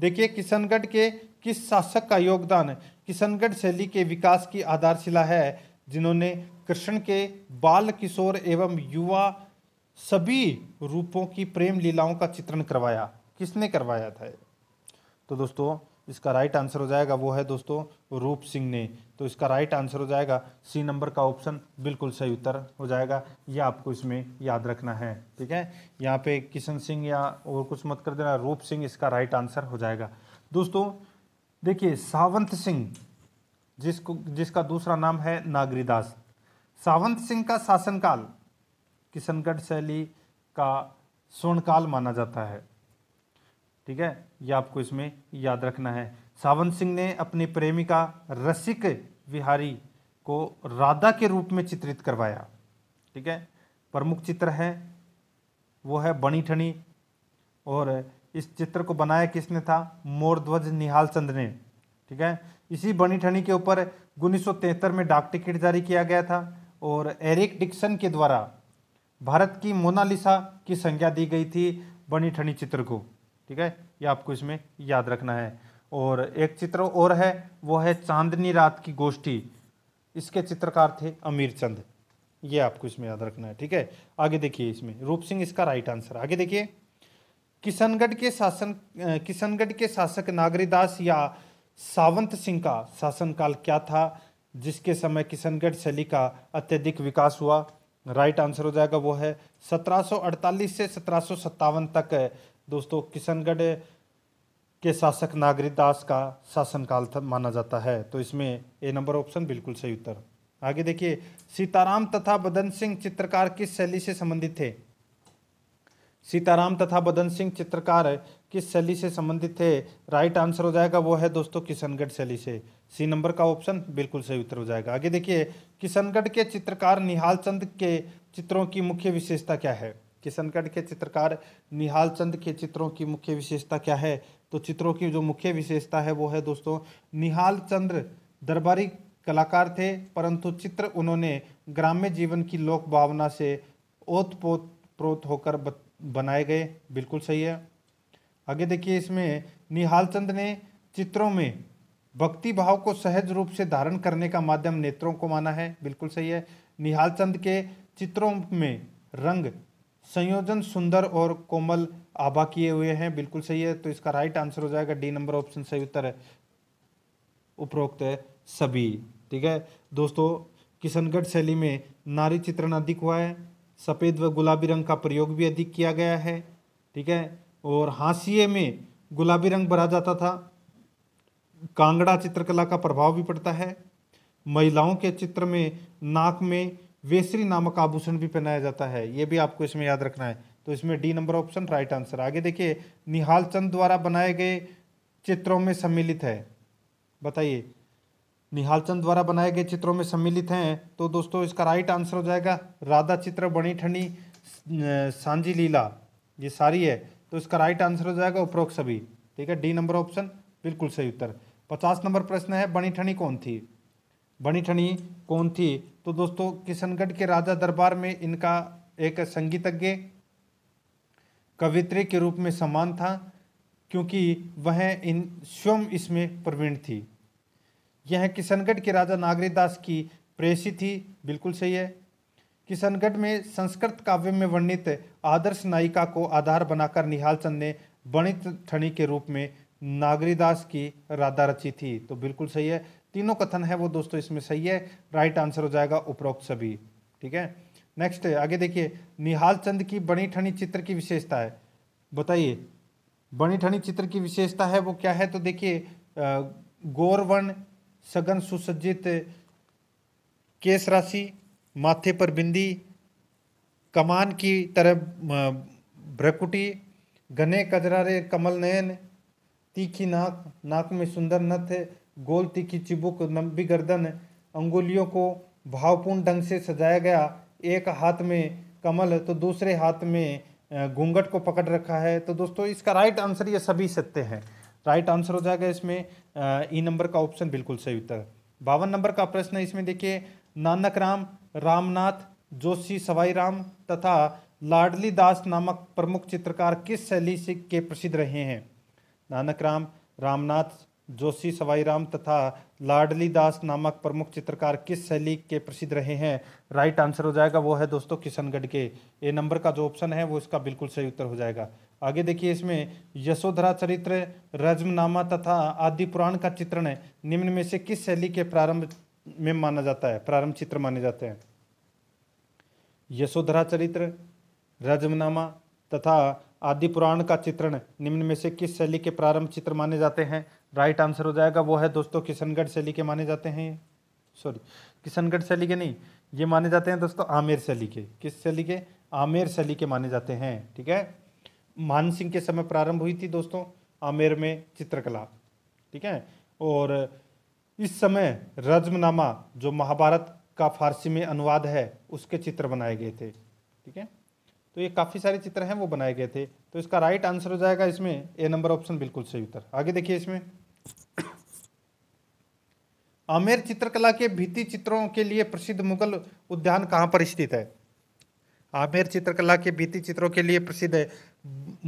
Speaker 1: देखिए किशनगढ़ के किस शासक का योगदान किशनगढ़ शैली के विकास की आधारशिला है जिन्होंने कृष्ण के बाल किशोर एवं युवा सभी रूपों की प्रेम लीलाओं का चित्रण करवाया किसने करवाया था तो दोस्तों इसका राइट आंसर हो जाएगा वो है दोस्तों रूप सिंह ने तो इसका राइट आंसर हो जाएगा सी नंबर का ऑप्शन बिल्कुल सही उत्तर हो जाएगा ये आपको इसमें याद रखना है ठीक है यहाँ पे किशन सिंह या और कुछ मत कर देना रूप सिंह इसका राइट आंसर हो जाएगा दोस्तों देखिए सावंत सिंह जिसको जिसका दूसरा नाम है नागरीदास सावंत सिंह का शासनकाल किशनगढ़ शैली का स्वर्णकाल माना जाता है ठीक है ये आपको इसमें याद रखना है सावन सिंह ने अपनी प्रेमिका रसिक विहारी को राधा के रूप में चित्रित करवाया ठीक है प्रमुख चित्र है वो है बनी ठनी और इस चित्र को बनाया किसने था मोरध्वज निहाल चंद ने ठीक है इसी बनी ठनी के ऊपर उन्नीस में डाक टिकट जारी किया गया था और एरिक डिक्सन के द्वारा भारत की मोनालिसा की संज्ञा दी गई थी बनी ठनी चित्र को ठीक है ये आपको इसमें याद रखना है और एक चित्र और है वो है चांदनी रात की गोष्ठी इसके चित्रकार थे अमीर चंद ये आपको इसमें याद रखना है ठीक है आगे देखिए इसमें रूप सिंह इसका राइट आंसर आगे देखिए किशनगढ़ के शासन किशनगढ़ के शासक नागरीदास या सावंत सिंह का शासनकाल क्या था जिसके समय किशनगढ़ शैली का अत्यधिक विकास हुआ राइट आंसर हो जाएगा वो है 1748 से सत्रह तक दोस्तों किशनगढ़ के शासक नागरी दास का शासनकाल माना जाता है तो इसमें ए नंबर ऑप्शन बिल्कुल सही उत्तर आगे देखिए सीताराम तथा बदन सिंह चित्रकार किस शैली से संबंधित थे सीताराम तथा बदन सिंह चित्रकार किस शैली से संबंधित थे राइट आंसर हो जाएगा वो है दोस्तों किशनगढ़ शैली से सी नंबर का ऑप्शन बिल्कुल सही उत्तर हो जाएगा आगे देखिए किशनगढ़ के चित्रकार निहाल चंद के चित्रों की मुख्य विशेषता क्या है किशनगढ़ के चित्रकार निहाल चंद के चित्रों की मुख्य विशेषता क्या है तो चित्रों की जो मुख्य विशेषता है वो है दोस्तों निहाल चंद्र दरबारी कलाकार थे परंतु चित्र उन्होंने ग्राम्य जीवन की लोक भावना से ओत पोत प्रोत होकर बनाए गए बिल्कुल सही है आगे देखिए इसमें निहाल चंद ने चित्रों में भक्ति भाव को सहज रूप से धारण करने का माध्यम नेत्रों को माना है बिल्कुल सही है निहाल चंद के चित्रों में रंग संयोजन सुंदर और कोमल आभा किए हुए हैं बिल्कुल सही है तो इसका राइट आंसर हो जाएगा डी नंबर ऑप्शन सही उत्तर है उपरोक्त है सभी ठीक है दोस्तों किशनगढ़ शैली में नारी चित्रण अधिक हुआ है सफ़ेद व गुलाबी रंग का प्रयोग भी अधिक किया गया है ठीक है और हाशिए में गुलाबी रंग भरा जाता था कांगड़ा चित्रकला का प्रभाव भी पड़ता है महिलाओं के चित्र में नाक में वेसरी नामक आभूषण भी पहनाया जाता है ये भी आपको इसमें याद रखना है तो इसमें D number option right answer आगे देखिए निहाल चंद द्वारा बनाए गए चित्रों में सम्मिलित है बताइए निहाल चंद द्वारा बनाए गए चित्रों में सम्मिलित हैं तो दोस्तों इसका राइट आंसर हो जाएगा राधा चित्र बनी ठनी सांझी लीला ये सारी है तो इसका राइट आंसर हो जाएगा उपरोक्त सभी ठीक है डी नंबर ऑप्शन बिल्कुल सही उत्तर पचास नंबर प्रश्न है बनी ठनी कौन थी बनी ठनी कौन थी तो दोस्तों किशनगढ़ के राजा दरबार में इनका एक संगीतज्ञ कवित्री के रूप में समान था क्योंकि वह इन स्वयं इसमें प्रवीण थी यह किशनगढ़ के राजा नागरीदास की प्रेसी थी बिल्कुल सही है किशनगढ़ में संस्कृत काव्य में वर्णित आदर्श नायिका को आधार बनाकर निहाल चंद ने बणित ठणी के रूप में नागरीदास की राधा रची थी तो बिल्कुल सही है तीनों कथन है वो दोस्तों इसमें सही है राइट आंसर हो जाएगा उपरोक्त सभी ठीक है नेक्स्ट आगे देखिए निहाल चंद की बनी ठनी चित्र की विशेषता है बताइए बनी ठनी चित्र की विशेषता है वो क्या है तो देखिए गोरवन सघन सुसज्जित केस राशि माथे पर बिंदी कमान की तरह भ्रकुटी घने कजरारे कमल नयन तीखी नाक नाक में सुंदर नथ गोल तीखी चिबुक लंबी गर्दन अंगुलियों को भावपूर्ण ढंग से सजाया गया एक हाथ में कमल तो दूसरे हाथ में घूंघट को पकड़ रखा है तो दोस्तों इसका राइट आंसर ये सभी सत्य है राइट आंसर हो जाएगा इसमें ई नंबर e का ऑप्शन बिल्कुल सही उत्तर बावन नंबर का प्रश्न इसमें देखिए नानक राम रामनाथ जोशी सवाई राम तथा लाडली दास नामक प्रमुख चित्रकार किस शैली से के प्रसिद्ध रहे हैं नानक राम रामनाथ जोशी सवाईराम तथा लाडली दास नामक प्रमुख चित्रकार किस शैली के प्रसिद्ध रहे हैं राइट आंसर हो जाएगा वो है दोस्तों किशनगढ़ के ए नंबर का जो ऑप्शन है वो इसका बिल्कुल सही उत्तर हो जाएगा आगे देखिए इसमें यशोधरा चरित्र रजमनामा तथा आदि पुराण का चित्रण निम्न में से किस शैली के प्रारंभ में माना जाता है प्रारंभ चित्र माने जाते हैं यशोधरा चरित्र रजमनामा तथा आदि पुराण का चित्रण निम्न में से किस शैली के प्रारंभ चित्र माने जाते हैं राइट आंसर हो जाएगा वो है दोस्तों किशनगढ़ शैली के माने जाते हैं सॉरी किशनगढ़ शैली के नहीं ये माने जाते हैं दोस्तों आमेर शैली के किस शैली के आमेर शैली के माने जाते हैं ठीक है मानसिंह के समय प्रारंभ हुई थी दोस्तों आमेर में चित्रकला ठीक है और इस समय रजमनामा जो महाभारत का फारसी में अनुवाद है उसके चित्र बनाए गए थे ठीक है तो ये काफ़ी सारे चित्र हैं वो बनाए गए थे तो इसका राइट आंसर हो जाएगा इसमें ए नंबर ऑप्शन बिल्कुल सही उत्तर आगे देखिए इसमें आमेर चित्रकला के भित्ति चित्रों के लिए प्रसिद्ध मुगल उद्यान कहाँ पर स्थित है आमेर चित्रकला के भित्ति चित्रों के लिए प्रसिद्ध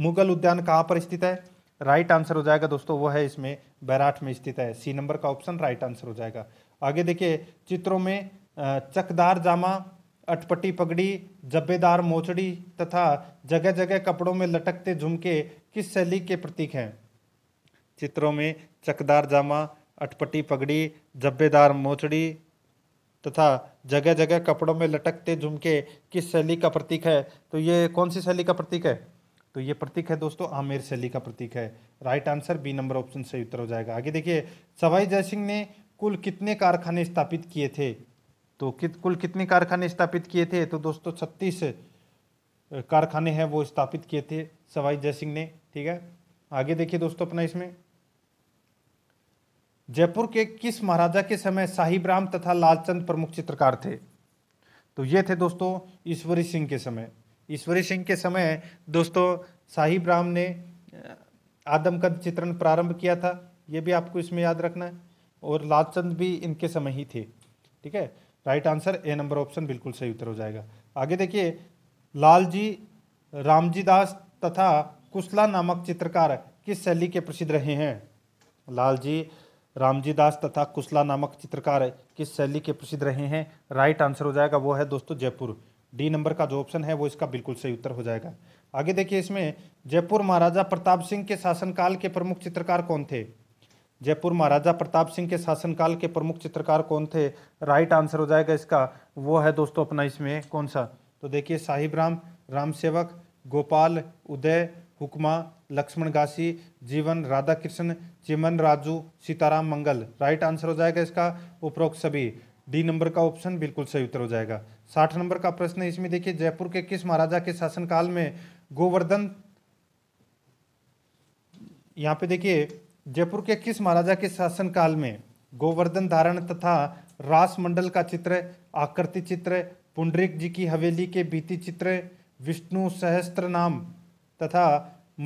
Speaker 1: मुगल उद्यान कहाँ पर स्थित है राइट आंसर हो जाएगा दोस्तों वो है इसमें बैराठ में स्थित है सी नंबर का ऑप्शन राइट आंसर हो जाएगा आगे देखिए चित्रों में चकदार जामा अटपटी पगड़ी जब्बेदार मोचड़ी तथा जगह जगह कपड़ों में लटकते झुमके किस शैली के प्रतीक हैं चित्रों में चकदार जामा अटपटी पगड़ी जब्बेदार मोचड़ी तथा जगह जगह कपड़ों में लटकते झुमके किस शैली का प्रतीक है तो ये कौन सी शैली का प्रतीक है तो ये प्रतीक है दोस्तों आमेर शैली का प्रतीक है right answer B number option सही उत्तर हो जाएगा आगे देखिए सवाई जयसिंह ने कुल कितने कारखाने स्थापित किए थे तो कित कुल कितने कारखाने स्थापित किए थे तो दोस्तों छत्तीस कारखाने हैं वो स्थापित किए थे सवाई जयसिंह ने ठीक है आगे देखिए दोस्तों अपना इसमें जयपुर के किस महाराजा के समय राम तथा लालचंद प्रमुख चित्रकार थे तो ये थे दोस्तों ईश्वरी सिंह के समय ईश्वरी सिंह के समय दोस्तों राम ने आदम का चित्रण प्रारंभ किया था ये भी आपको इसमें याद रखना है और लालचंद भी इनके समय ही थे ठीक है right answer A number option बिल्कुल सही उत्तर हो जाएगा आगे देखिए लालजी रामजी दास तथा कुशला नामक चित्रकार किस शैली के प्रसिद्ध रहे हैं लालजी रामजी दास तथा कुशला नामक चित्रकार किस शैली के प्रसिद्ध रहे हैं राइट आंसर हो जाएगा वो है दोस्तों जयपुर डी नंबर का जो ऑप्शन है वो इसका बिल्कुल सही उत्तर हो जाएगा आगे देखिए इसमें जयपुर महाराजा प्रताप सिंह के शासनकाल के प्रमुख चित्रकार कौन थे जयपुर महाराजा प्रताप सिंह के शासनकाल के प्रमुख चित्रकार कौन थे राइट आंसर हो जाएगा इसका वो है दोस्तों अपना इसमें कौन सा तो देखिए साहिब राम राम सेवक गोपाल उदय हुक्मा लक्ष्मण गासी जीवन राधा कृष्ण चिमन राजू सीताराम मंगल राइट आंसर हो जाएगा इसका उपरोक्त सभी डी नंबर का ऑप्शन बिल्कुल सही उत्तर हो जाएगा साठ नंबर का प्रश्न है इसमें देखिए जयपुर के किस महाराजा के शासनकाल में गोवर्धन यहाँ पे देखिए जयपुर के किस महाराजा के शासनकाल में गोवर्धन धारण तथा रासमंडल का चित्र आकृति चित्र पुंडरिक जी की हवेली के बीती चित्र विष्णु सहस्त्र नाम तथा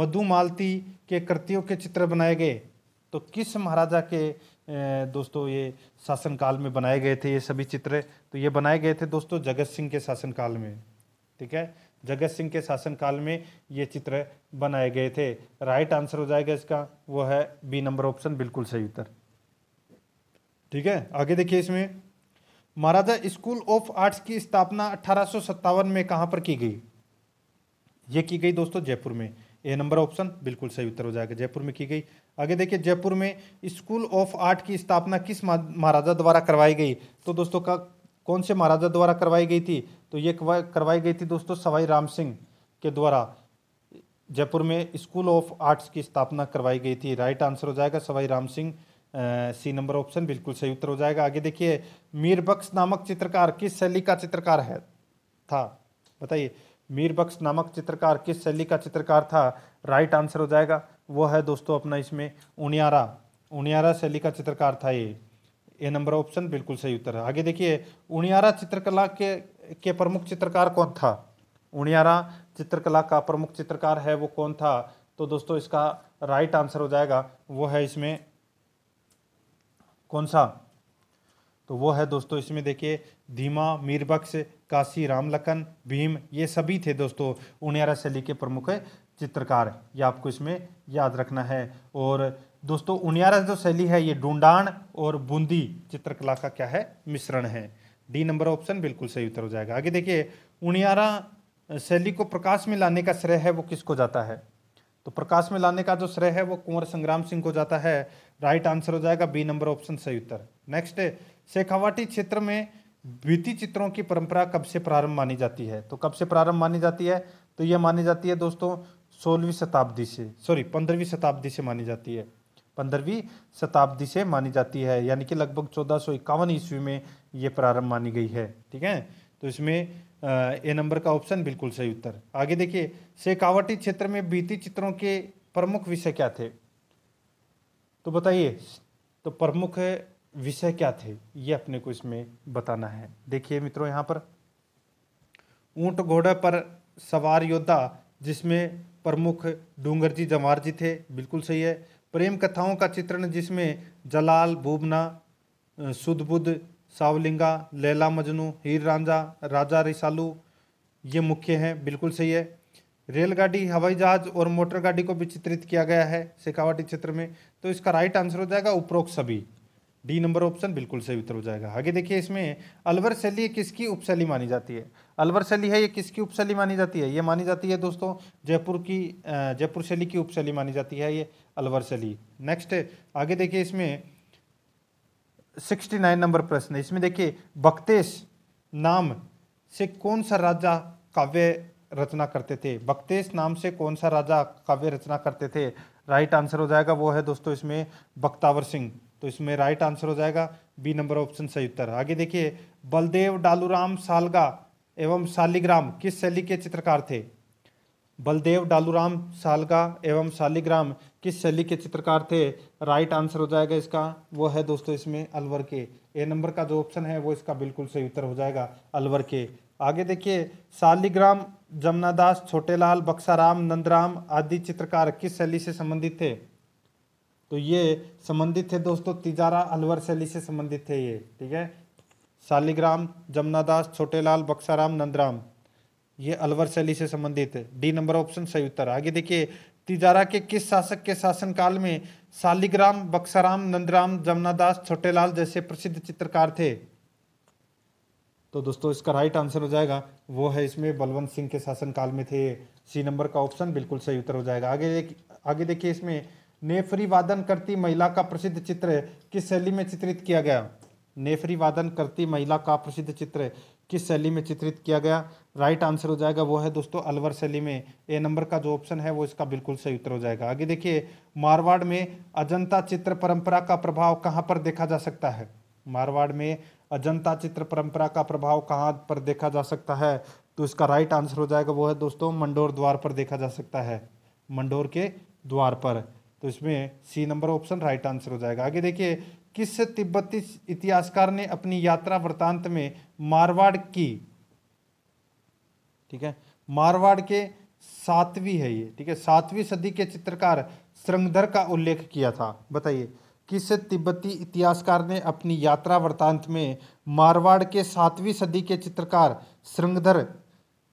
Speaker 1: मधुमालती के कृतियों के चित्र बनाए गए तो किस महाराजा के दोस्तों ये शासनकाल में बनाए गए थे ये सभी चित्र तो ये बनाए गए थे दोस्तों जगत सिंह के शासनकाल में ठीक है जगत सिंह के शासनकाल में ये चित्र बनाए गए थे राइट आंसर हो जाएगा इसका वो है बी नंबर ऑप्शन बिल्कुल सही उत्तर ठीक है आगे देखिए इसमें महाराजा स्कूल ऑफ आर्ट्स की स्थापना अठारह में कहाँ पर की गई ये की गई दोस्तों जयपुर में ए नंबर ऑप्शन बिल्कुल सही उत्तर हो जाएगा जयपुर में की गई आगे देखिए जयपुर में स्कूल ऑफ आर्ट की स्थापना किस महाराजा द्वारा करवाई गई तो दोस्तों का कौन से महाराजा द्वारा करवाई गई थी तो ये करवाई गई थी दोस्तों सवाई राम सिंह के द्वारा जयपुर में स्कूल ऑफ आर्ट्स की स्थापना करवाई गई थी राइट आंसर हो जाएगा Sawai Ram Singh C number option बिल्कुल सही उत्तर हो जाएगा आगे देखिए मीरबख्श नामक चित्रकार किस शैली का चित्रकार है था बताइए मीर नामक चित्रकार किस शैली का चित्रकार था राइट आंसर हो जाएगा वो है दोस्तों अपना इसमें उनियारा उनियारा शैली का चित्रकार था ये ए नंबर ऑप्शन बिल्कुल सही उत्तर है आगे देखिए उनियारा चित्रकला के के प्रमुख चित्रकार कौन था उनियारा चित्रकला का प्रमुख चित्रकार है वो कौन था तो दोस्तों इसका राइट आंसर हो जाएगा वो है इसमें कौन सा तो वो है दोस्तों इसमें देखिए धीमा मीरबख्श काशी रामलखन भीम ये सभी थे दोस्तों उनियारा शैली के प्रमुख चित्रकार ये आपको इसमें याद रखना है और दोस्तों उनियारा जो शैली है ये डूडान और बूंदी चित्रकला का क्या है मिश्रण है डी नंबर ऑप्शन बिल्कुल सही उत्तर हो जाएगा आगे देखिए उनियारा शैली को प्रकाश में लाने का श्रेय है वो किसको जाता है तो प्रकाश में लाने का जो श्रेय है वो कुंवर संग्राम सिंह को जाता है राइट आंसर हो जाएगा बी नंबर ऑप्शन सही उत्तर नेक्स्ट शेखावाटी क्षेत्र में बीती चित्रों की परंपरा कब से प्रारंभ मानी जाती है तो कब से प्रारंभ मानी जाती है तो यह मानी जाती है दोस्तों सोलहवीं शताब्दी से सॉरी पंद्रहवीं शताब्दी से मानी जाती है पंद्रहवीं शताब्दी से मानी जाती है यानी कि लगभग चौदह सौ इक्यावन ईस्वी में ये प्रारंभ मानी गई है ठीक है तो इसमें ए नंबर का ऑप्शन बिल्कुल सही उत्तर आगे देखिए शेखावटी क्षेत्र में बीती चित्रों के प्रमुख विषय क्या थे तो बताइए तो प्रमुख विषय क्या थे ये अपने को इसमें बताना है देखिए मित्रों यहाँ पर ऊंट घोड़े पर सवार योद्धा जिसमें प्रमुख डूंगर जी जमार जी थे बिल्कुल सही है प्रेम कथाओं का चित्रण जिसमें जलाल भूबना सुदबुद सावलिंगा लैला मजनू हीर रांझा राजा रिसालू ये मुख्य हैं बिल्कुल सही है रेलगाड़ी हवाई जहाज और मोटर गाड़ी को भी चित्रित किया गया है शेखावाटी क्षेत्र में तो इसका राइट आंसर हो जाएगा उपरोक्त सभी डी नंबर ऑप्शन बिल्कुल सही उत्तर हो जाएगा आगे देखिए इसमें अलवर शैली किसकी उपशैली मानी जाती है अलवर शैली है ये किसकी उपशैली मानी जाती है ये मानी जाती है दोस्तों जयपुर की जयपुर शैली की उपशैली मानी जाती है ये अलवर शैली नेक्स्ट आगे देखिए इसमें सिक्सटी नाइन नंबर प्रश्न इसमें देखिए बक्तेश नाम से कौन सा राजा काव्य रचना करते थे बक्तेश नाम से कौन सा राजा काव्य रचना करते थे राइट आंसर हो जाएगा वो है दोस्तों इसमें बक्तावर सिंह तो इसमें राइट आंसर हो जाएगा बी नंबर ऑप्शन सही उत्तर आगे देखिए बलदेव डालूराम सालगा एवं शालिग्राम किस शैली के चित्रकार थे बलदेव डालूराम सालगा एवं शालिग्राम किस शैली के चित्रकार थे राइट आंसर हो जाएगा इसका वो है दोस्तों इसमें अलवर के ए नंबर का जो ऑप्शन है वो इसका बिल्कुल सही उत्तर हो जाएगा अलवर के आगे देखिए शालिग्राम जमुनादास छोटेलाल बक्साराम नंदराम आदि चित्रकार किस शैली से संबंधित थे तो ये संबंधित थे दोस्तों तिजारा अलवर शैली से संबंधित थे ये ठीक है शालिग्राम जमुनादास छोटेलाल बक्साराम नंदराम ये अलवर शैली से संबंधित है डी नंबर ऑप्शन सही उत्तर आगे देखिए तिजारा के किस शासक के शासनकाल में शालिग्राम बक्साराम नंदराम जमुनादास छोटेलाल जैसे प्रसिद्ध चित्रकार थे तो दोस्तों इसका राइट आंसर हो जाएगा वो है इसमें बलवंत सिंह के शासनकाल में थे सी नंबर का ऑप्शन बिल्कुल सही उत्तर हो जाएगा आगे देख आगे देखिए इसमें नेफरी वादन करती महिला का प्रसिद्ध चित्र किस शैली में चित्रित किया गया नेफरी वादन करती महिला का प्रसिद्ध चित्र किस शैली में चित्रित किया गया राइट आंसर हो जाएगा वो है दोस्तों अलवर शैली में ए नंबर का जो ऑप्शन है वो इसका बिल्कुल सही उत्तर हो जाएगा आगे देखिए मारवाड़ में अजंता चित्र परंपरा का प्रभाव कहाँ पर देखा जा सकता है मारवाड़ में अजंता चित्र परंपरा का प्रभाव कहाँ पर देखा जा सकता है तो इसका राइट आंसर हो जाएगा वो है दोस्तों मंडोर द्वार पर देखा जा सकता है मंडोर के द्वार पर तो इसमें C number option right answer हो जाएगा आगे देखिए किस तिब्बती इतिहासकार ने अपनी यात्रा वृतांत में मारवाड़ की ठीक है मारवाड़ के सातवीं है ये ठीक है सातवीं सदी के चित्रकार श्रृंगधर का उल्लेख किया था बताइए किस तिब्बती इतिहासकार ने अपनी यात्रा वृतांत में मारवाड़ के सातवीं सदी के चित्रकार श्रृंगधर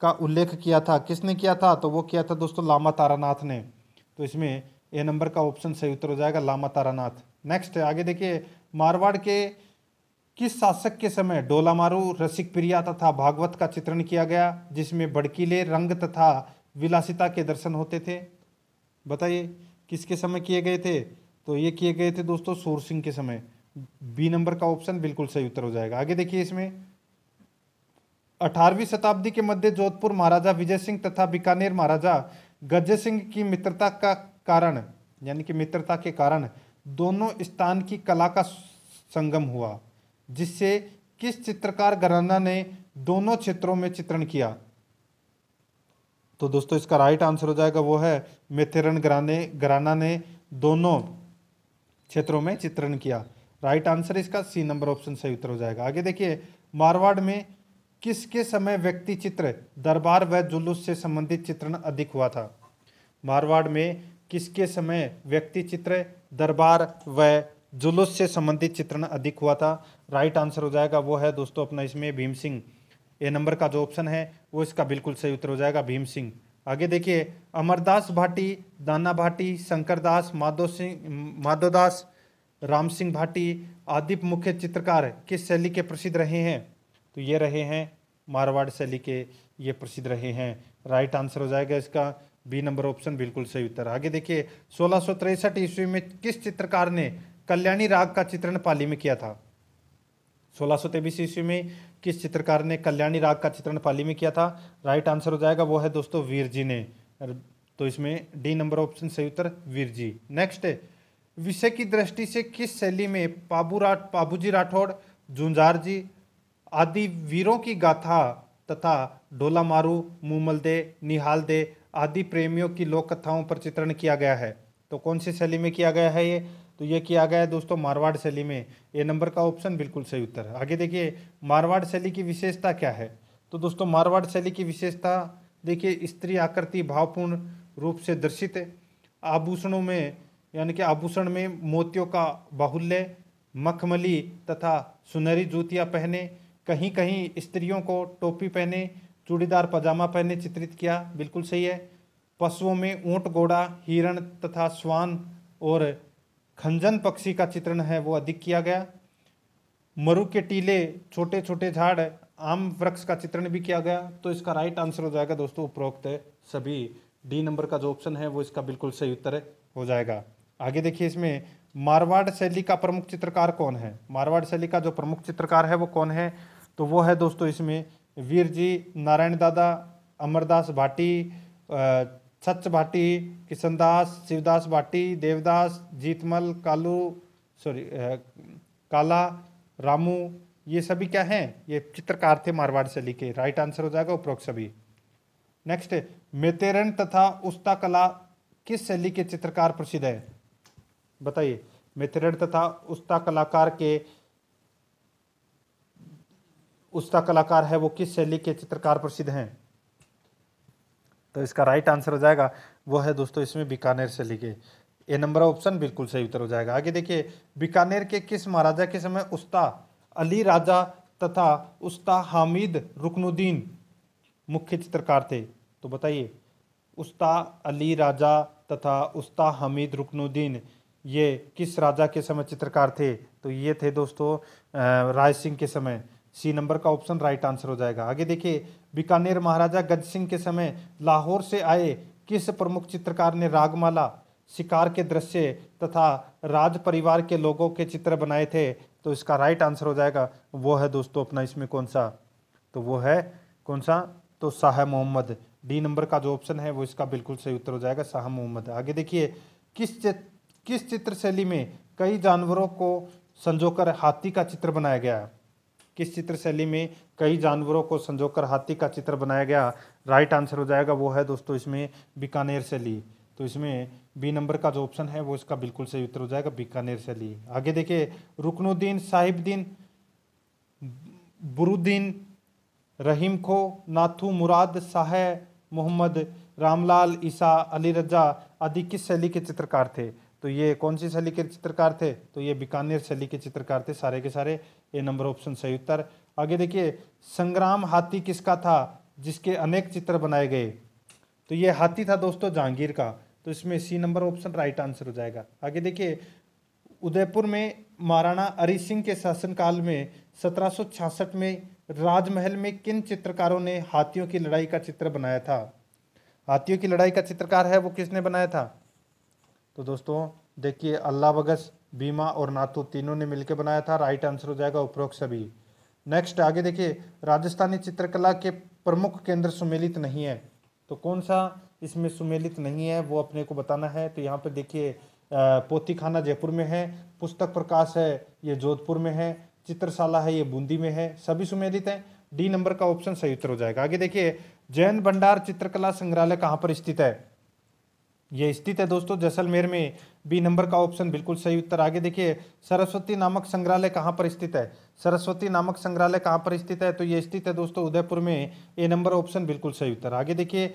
Speaker 1: का उल्लेख किया था किसने किया था तो वो किया था दोस्तों लामा तारानाथ ने तो इसमें ए नंबर का ऑप्शन सही उत्तर हो जाएगा लामा तारानाथ नेक्स्ट आगे देखिए मारवाड़ के किस शासक के समय डोलामारू रसिक प्रिया तथा भागवत का चित्रण किया गया जिसमें बड़कीले रंग तथा विलासिता के दर्शन होते थे बताइए किसके समय किए गए थे तो ये किए गए थे दोस्तों सूर सिंह के समय बी नंबर का ऑप्शन बिल्कुल सही उत्तर हो जाएगा आगे देखिए इसमें अठारहवीं शताब्दी के मध्य जोधपुर महाराजा विजय सिंह तथा बीकानेर महाराजा गजय सिंह की मित्रता का कारण यानी कि मित्रता के कारण दोनों स्थान की कला का संगम हुआ जिससे किस चित्रकार घराना ने दोनों क्षेत्रों में चित्रण किया तो दोस्तों इसका राइट आंसर हो जाएगा वो है मेथेरन ग्राने घराना ने दोनों क्षेत्रों में चित्रण किया राइट आंसर इसका सी नंबर ऑप्शन सही उत्तर हो जाएगा आगे देखिए मारवाड़ में किसके समय व्यक्ति चित्र दरबार व जुलूस से संबंधित चित्रण अधिक हुआ था मारवाड़ में किसके समय व्यक्ति चित्र दरबार व जुलूस से संबंधित चित्रण अधिक हुआ था राइट आंसर हो जाएगा वो है दोस्तों अपना इसमें भीम सिंह ए नंबर का जो ऑप्शन है वो इसका बिल्कुल सही उत्तर हो जाएगा भीम सिंह आगे देखिए अमरदास भाटी दाना भाटी शंकरदास माधव माधो सिंह माधोदास राम सिंह भाटी आदि मुख्य चित्रकार किस शैली के प्रसिद्ध रहे हैं तो ये रहे हैं मारवाड़ शैली के ये प्रसिद्ध रहे हैं राइट आंसर हो जाएगा इसका बी नंबर ऑप्शन बिल्कुल सही उत्तर आगे देखिए सोलह ईस्वी में किस चित्रकार ने कल्याणी राग का चित्रण पाली में किया था सोलह ईस्वी में किस चित्रकार ने कल्याणी राग का चित्रण पाली में किया था राइट आंसर हो जाएगा वो है दोस्तों वीर जी ने तो इसमें डी नंबर ऑप्शन सही उत्तर वीर जी नेक्स्ट विषय की दृष्टि से किस शैली में पाबू राठ जी राठौड़ झुंझार जी आदि वीरों की गाथा तथा डोला मारू मूमल दे निहाल दे आदि प्रेमियों की लोक कथाओं पर चित्रण किया गया है तो कौन सी शैली में किया गया है ये तो ये किया गया है दोस्तों मारवाड़ शैली में ए नंबर का ऑप्शन बिल्कुल सही उत्तर है आगे देखिए मारवाड़ शैली की विशेषता क्या है तो दोस्तों मारवाड़ शैली की विशेषता देखिए स्त्री आकृति भावपूर्ण रूप से दर्शित है आभूषणों में यानी कि आभूषण में मोतियों का बाहुल्य मखमली तथा सुनहरी जूतियाँ पहने कहीं कहीं स्त्रियों को टोपी पहने चूड़ीदार पजामा पहने चित्रित किया बिल्कुल सही है पशुओं में ऊँट घोड़ा हिरण तथा श्वान और खंजन पक्षी का चित्रण है वो अधिक किया गया मरु के टीले छोटे छोटे झाड़ आम वृक्ष का चित्रण भी किया गया तो इसका राइट आंसर हो जाएगा दोस्तों उपरोक्त सभी डी नंबर का जो ऑप्शन है वो इसका बिल्कुल सही उत्तर हो जाएगा आगे देखिए इसमें मारवाड़ शैली का प्रमुख चित्रकार कौन है मारवाड़ शैली का जो प्रमुख चित्रकार है वो कौन है तो वो है दोस्तों इसमें वीर जी नारायण दादा अमरदास भाटी सच भाटी किशनदास शिवदास भाटी देवदास जीतमल कालू सॉरी काला रामू ये सभी क्या हैं ये चित्रकार थे मारवाड़ से लिखे राइट आंसर हो जाएगा उपरोक्त सभी नेक्स्ट मेतेरन तथा उस्ता कला किस शैली के चित्रकार प्रसिद्ध है बताइए मेतेरन तथा उस्ता कलाकार के उसका कलाकार है वो किस शैली के चित्रकार प्रसिद्ध हैं तो इसका राइट आंसर हो जाएगा वो है दोस्तों इसमें बीकानेर शैली के ए नंबर ऑप्शन बिल्कुल सही उत्तर हो जाएगा आगे देखिए बीकानेर के किस महाराजा के समय उस्ता अली राजा तथा उस्ता हामिद रुकनुद्दीन मुख्य चित्रकार थे तो बताइए उस्ता अली राजा तथा उस्ता हामिद रुकनुद्दीन ये किस राजा के समय चित्रकार थे तो ये थे दोस्तों राय सिंह के समय सी नंबर का ऑप्शन राइट आंसर हो जाएगा आगे देखिए बीकानेर महाराजा गज सिंह के समय लाहौर से आए किस प्रमुख चित्रकार ने रागमाला शिकार के दृश्य तथा राज परिवार के लोगों के चित्र बनाए थे तो इसका राइट आंसर हो जाएगा वो है दोस्तों अपना इसमें कौन सा तो वो है कौन सा तो शाह मोहम्मद डी नंबर का जो ऑप्शन है वो इसका बिल्कुल सही उत्तर हो जाएगा शाह मोहम्मद आगे देखिए किस चित, किस चित्रशैली में कई जानवरों को संजोकर हाथी का चित्र बनाया गया है किस चित्र शैली में कई जानवरों को संजोकर हाथी का चित्र बनाया गया राइट आंसर हो जाएगा वो है दोस्तों इसमें बीकानेर शैली तो इसमें बी नंबर का जो ऑप्शन है वो इसका बिल्कुल सही उत्तर हो जाएगा बीकानेर शैली आगे देखिए रुकनुद्दीन साहिबद्दीन बुरुद्दीन रहीम खो नाथू मुराद शाह मोहम्मद रामलाल ईसा अली रजा आदि किस शैली के चित्रकार थे तो ये कौन सी शैली के चित्रकार थे तो ये बीकानेर शैली के चित्रकार थे सारे के सारे ए नंबर ऑप्शन सही उत्तर आगे देखिए संग्राम हाथी किसका था जिसके अनेक चित्र बनाए गए तो ये हाथी था दोस्तों जहांगीर का तो इसमें C number option right answer हो जाएगा आगे देखिए उदयपुर में महाराणा हरि सिंह के शासनकाल में 1766 में राजमहल में किन चित्रकारों ने हाथियों की लड़ाई का चित्र बनाया था हाथियों की लड़ाई का चित्रकार है वो किसने बनाया था तो दोस्तों देखिए अल्लाह बगस बीमा और नातू तो तीनों ने मिलकर बनाया था राइट आंसर हो जाएगा उपरोक्त सभी नेक्स्ट आगे देखिए राजस्थानी चित्रकला के प्रमुख केंद्र सुमेलित नहीं है तो कौन सा इसमें सुमेलित नहीं है वो अपने को बताना है तो यहाँ पर देखिए पोतीखाना जयपुर में है पुस्तक प्रकाश है ये जोधपुर में है चित्रशाला है ये बूंदी में है सभी सुमेलित हैं डी नंबर का ऑप्शन सही उत्तर हो जाएगा आगे देखिए जैन भंडार चित्रकला संग्रहालय कहाँ पर स्थित है ये स्थित है दोस्तों जैसलमेर में बी नंबर का ऑप्शन बिल्कुल सही उत्तर आगे देखिए सरस्वती नामक संग्रहालय कहाँ पर स्थित है सरस्वती नामक संग्रहालय कहाँ पर स्थित है तो ये स्थित है दोस्तों उदयपुर में ए नंबर ऑप्शन बिल्कुल सही उत्तर आगे देखिए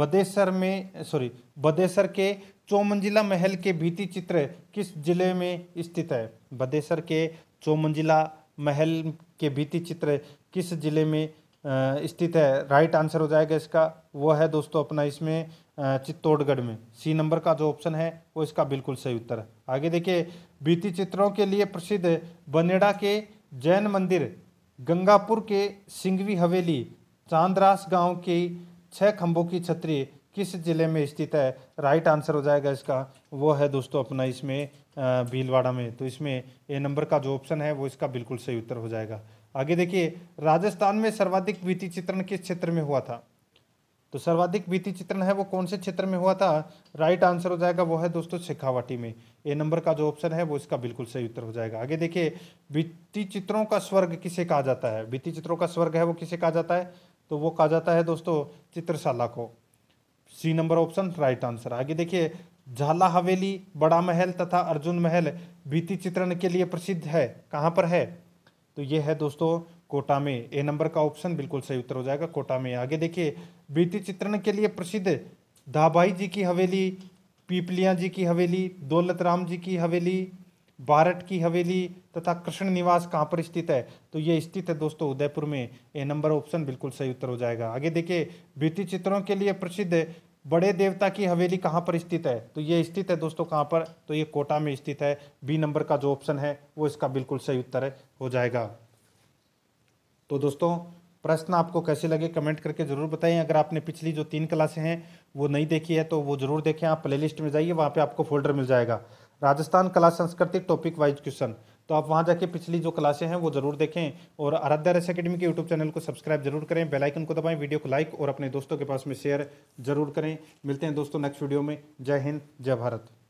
Speaker 1: बदेसर में सॉरी बदेसर के चौमंजिला महल के भीति चित्र किस जिले में स्थित है बदेसर के चौमंजिला महल के भीति चित्र किस जिले में स्थित है राइट आंसर हो जाएगा इसका वो है दोस्तों अपना इसमें चित्तौड़गढ़ में सी नंबर का जो ऑप्शन है वो इसका बिल्कुल सही उत्तर है आगे देखिए बीती चित्रों के लिए प्रसिद्ध बनेड़ा के जैन मंदिर गंगापुर के सिंघवी हवेली चांदरास गांव की छह खंभों की छतरी किस जिले में स्थित है राइट आंसर हो जाएगा इसका वो है दोस्तों अपना इसमें भीलवाड़ा में तो इसमें ए नंबर का जो ऑप्शन है वो इसका बिल्कुल सही उत्तर हो जाएगा आगे देखिए राजस्थान में सर्वाधिक वित्तीय चित्रण किस क्षेत्र में हुआ था तो सर्वाधिक वित्तीय चित्रण है वो कौन से क्षेत्र में हुआ था राइट आंसर हो जाएगा वो है दोस्तों शेखावाटी में ए नंबर का जो ऑप्शन है वो इसका बिल्कुल सही उत्तर हो जाएगा आगे देखिए वित्तीय चित्रों का स्वर्ग किसे कहा जाता है वित्तीय चित्रों का स्वर्ग है वो किसे कहा जाता है तो वो कहा जाता है दोस्तों चित्रशाला को C number option right answer आगे देखिए झाला हवेली बड़ा महल तथा अर्जुन महल वित्तीय चित्रण के लिए प्रसिद्ध है कहाँ पर है तो ये है दोस्तों कोटा में ए नंबर का ऑप्शन बिल्कुल सही उत्तर हो जाएगा कोटा में आगे देखिए बेती चित्रण के लिए प्रसिद्ध धाबाई जी की हवेली पीपलिया जी की हवेली दौलत राम जी की हवेली बारट की हवेली तथा कृष्ण निवास कहाँ पर स्थित है तो ये स्थित है दोस्तों उदयपुर में ए नंबर ऑप्शन बिल्कुल सही उत्तर हो जाएगा आगे देखिए भित्ति चित्रों के लिए प्रसिद्ध बड़े देवता की हवेली कहाँ पर स्थित है तो ये स्थित है दोस्तों कहाँ पर तो ये कोटा में स्थित है बी नंबर का जो ऑप्शन है वो इसका बिल्कुल सही उत्तर हो जाएगा तो दोस्तों प्रश्न आपको कैसे लगे कमेंट करके ज़रूर बताएं अगर आपने पिछली जो तीन क्लासें हैं वो नहीं देखी है तो वो ज़रूर देखें आप प्लेलिस्ट में जाइए वहाँ पे आपको फोल्डर मिल जाएगा राजस्थान कला संस्कृति टॉपिक वाइज क्वेश्चन तो आप वहाँ जाके पिछली जो क्लासें हैं वो ज़रूर देखें और आराध्या रस अकेडमी के यूट्यूब चैनल को सब्सक्राइब जरूर करें बेलाइकन को दबाएँ वीडियो को लाइक और अपने दोस्तों के पास में शेयर जरूर करें मिलते हैं दोस्तों नेक्स्ट वीडियो में जय हिंद जय भारत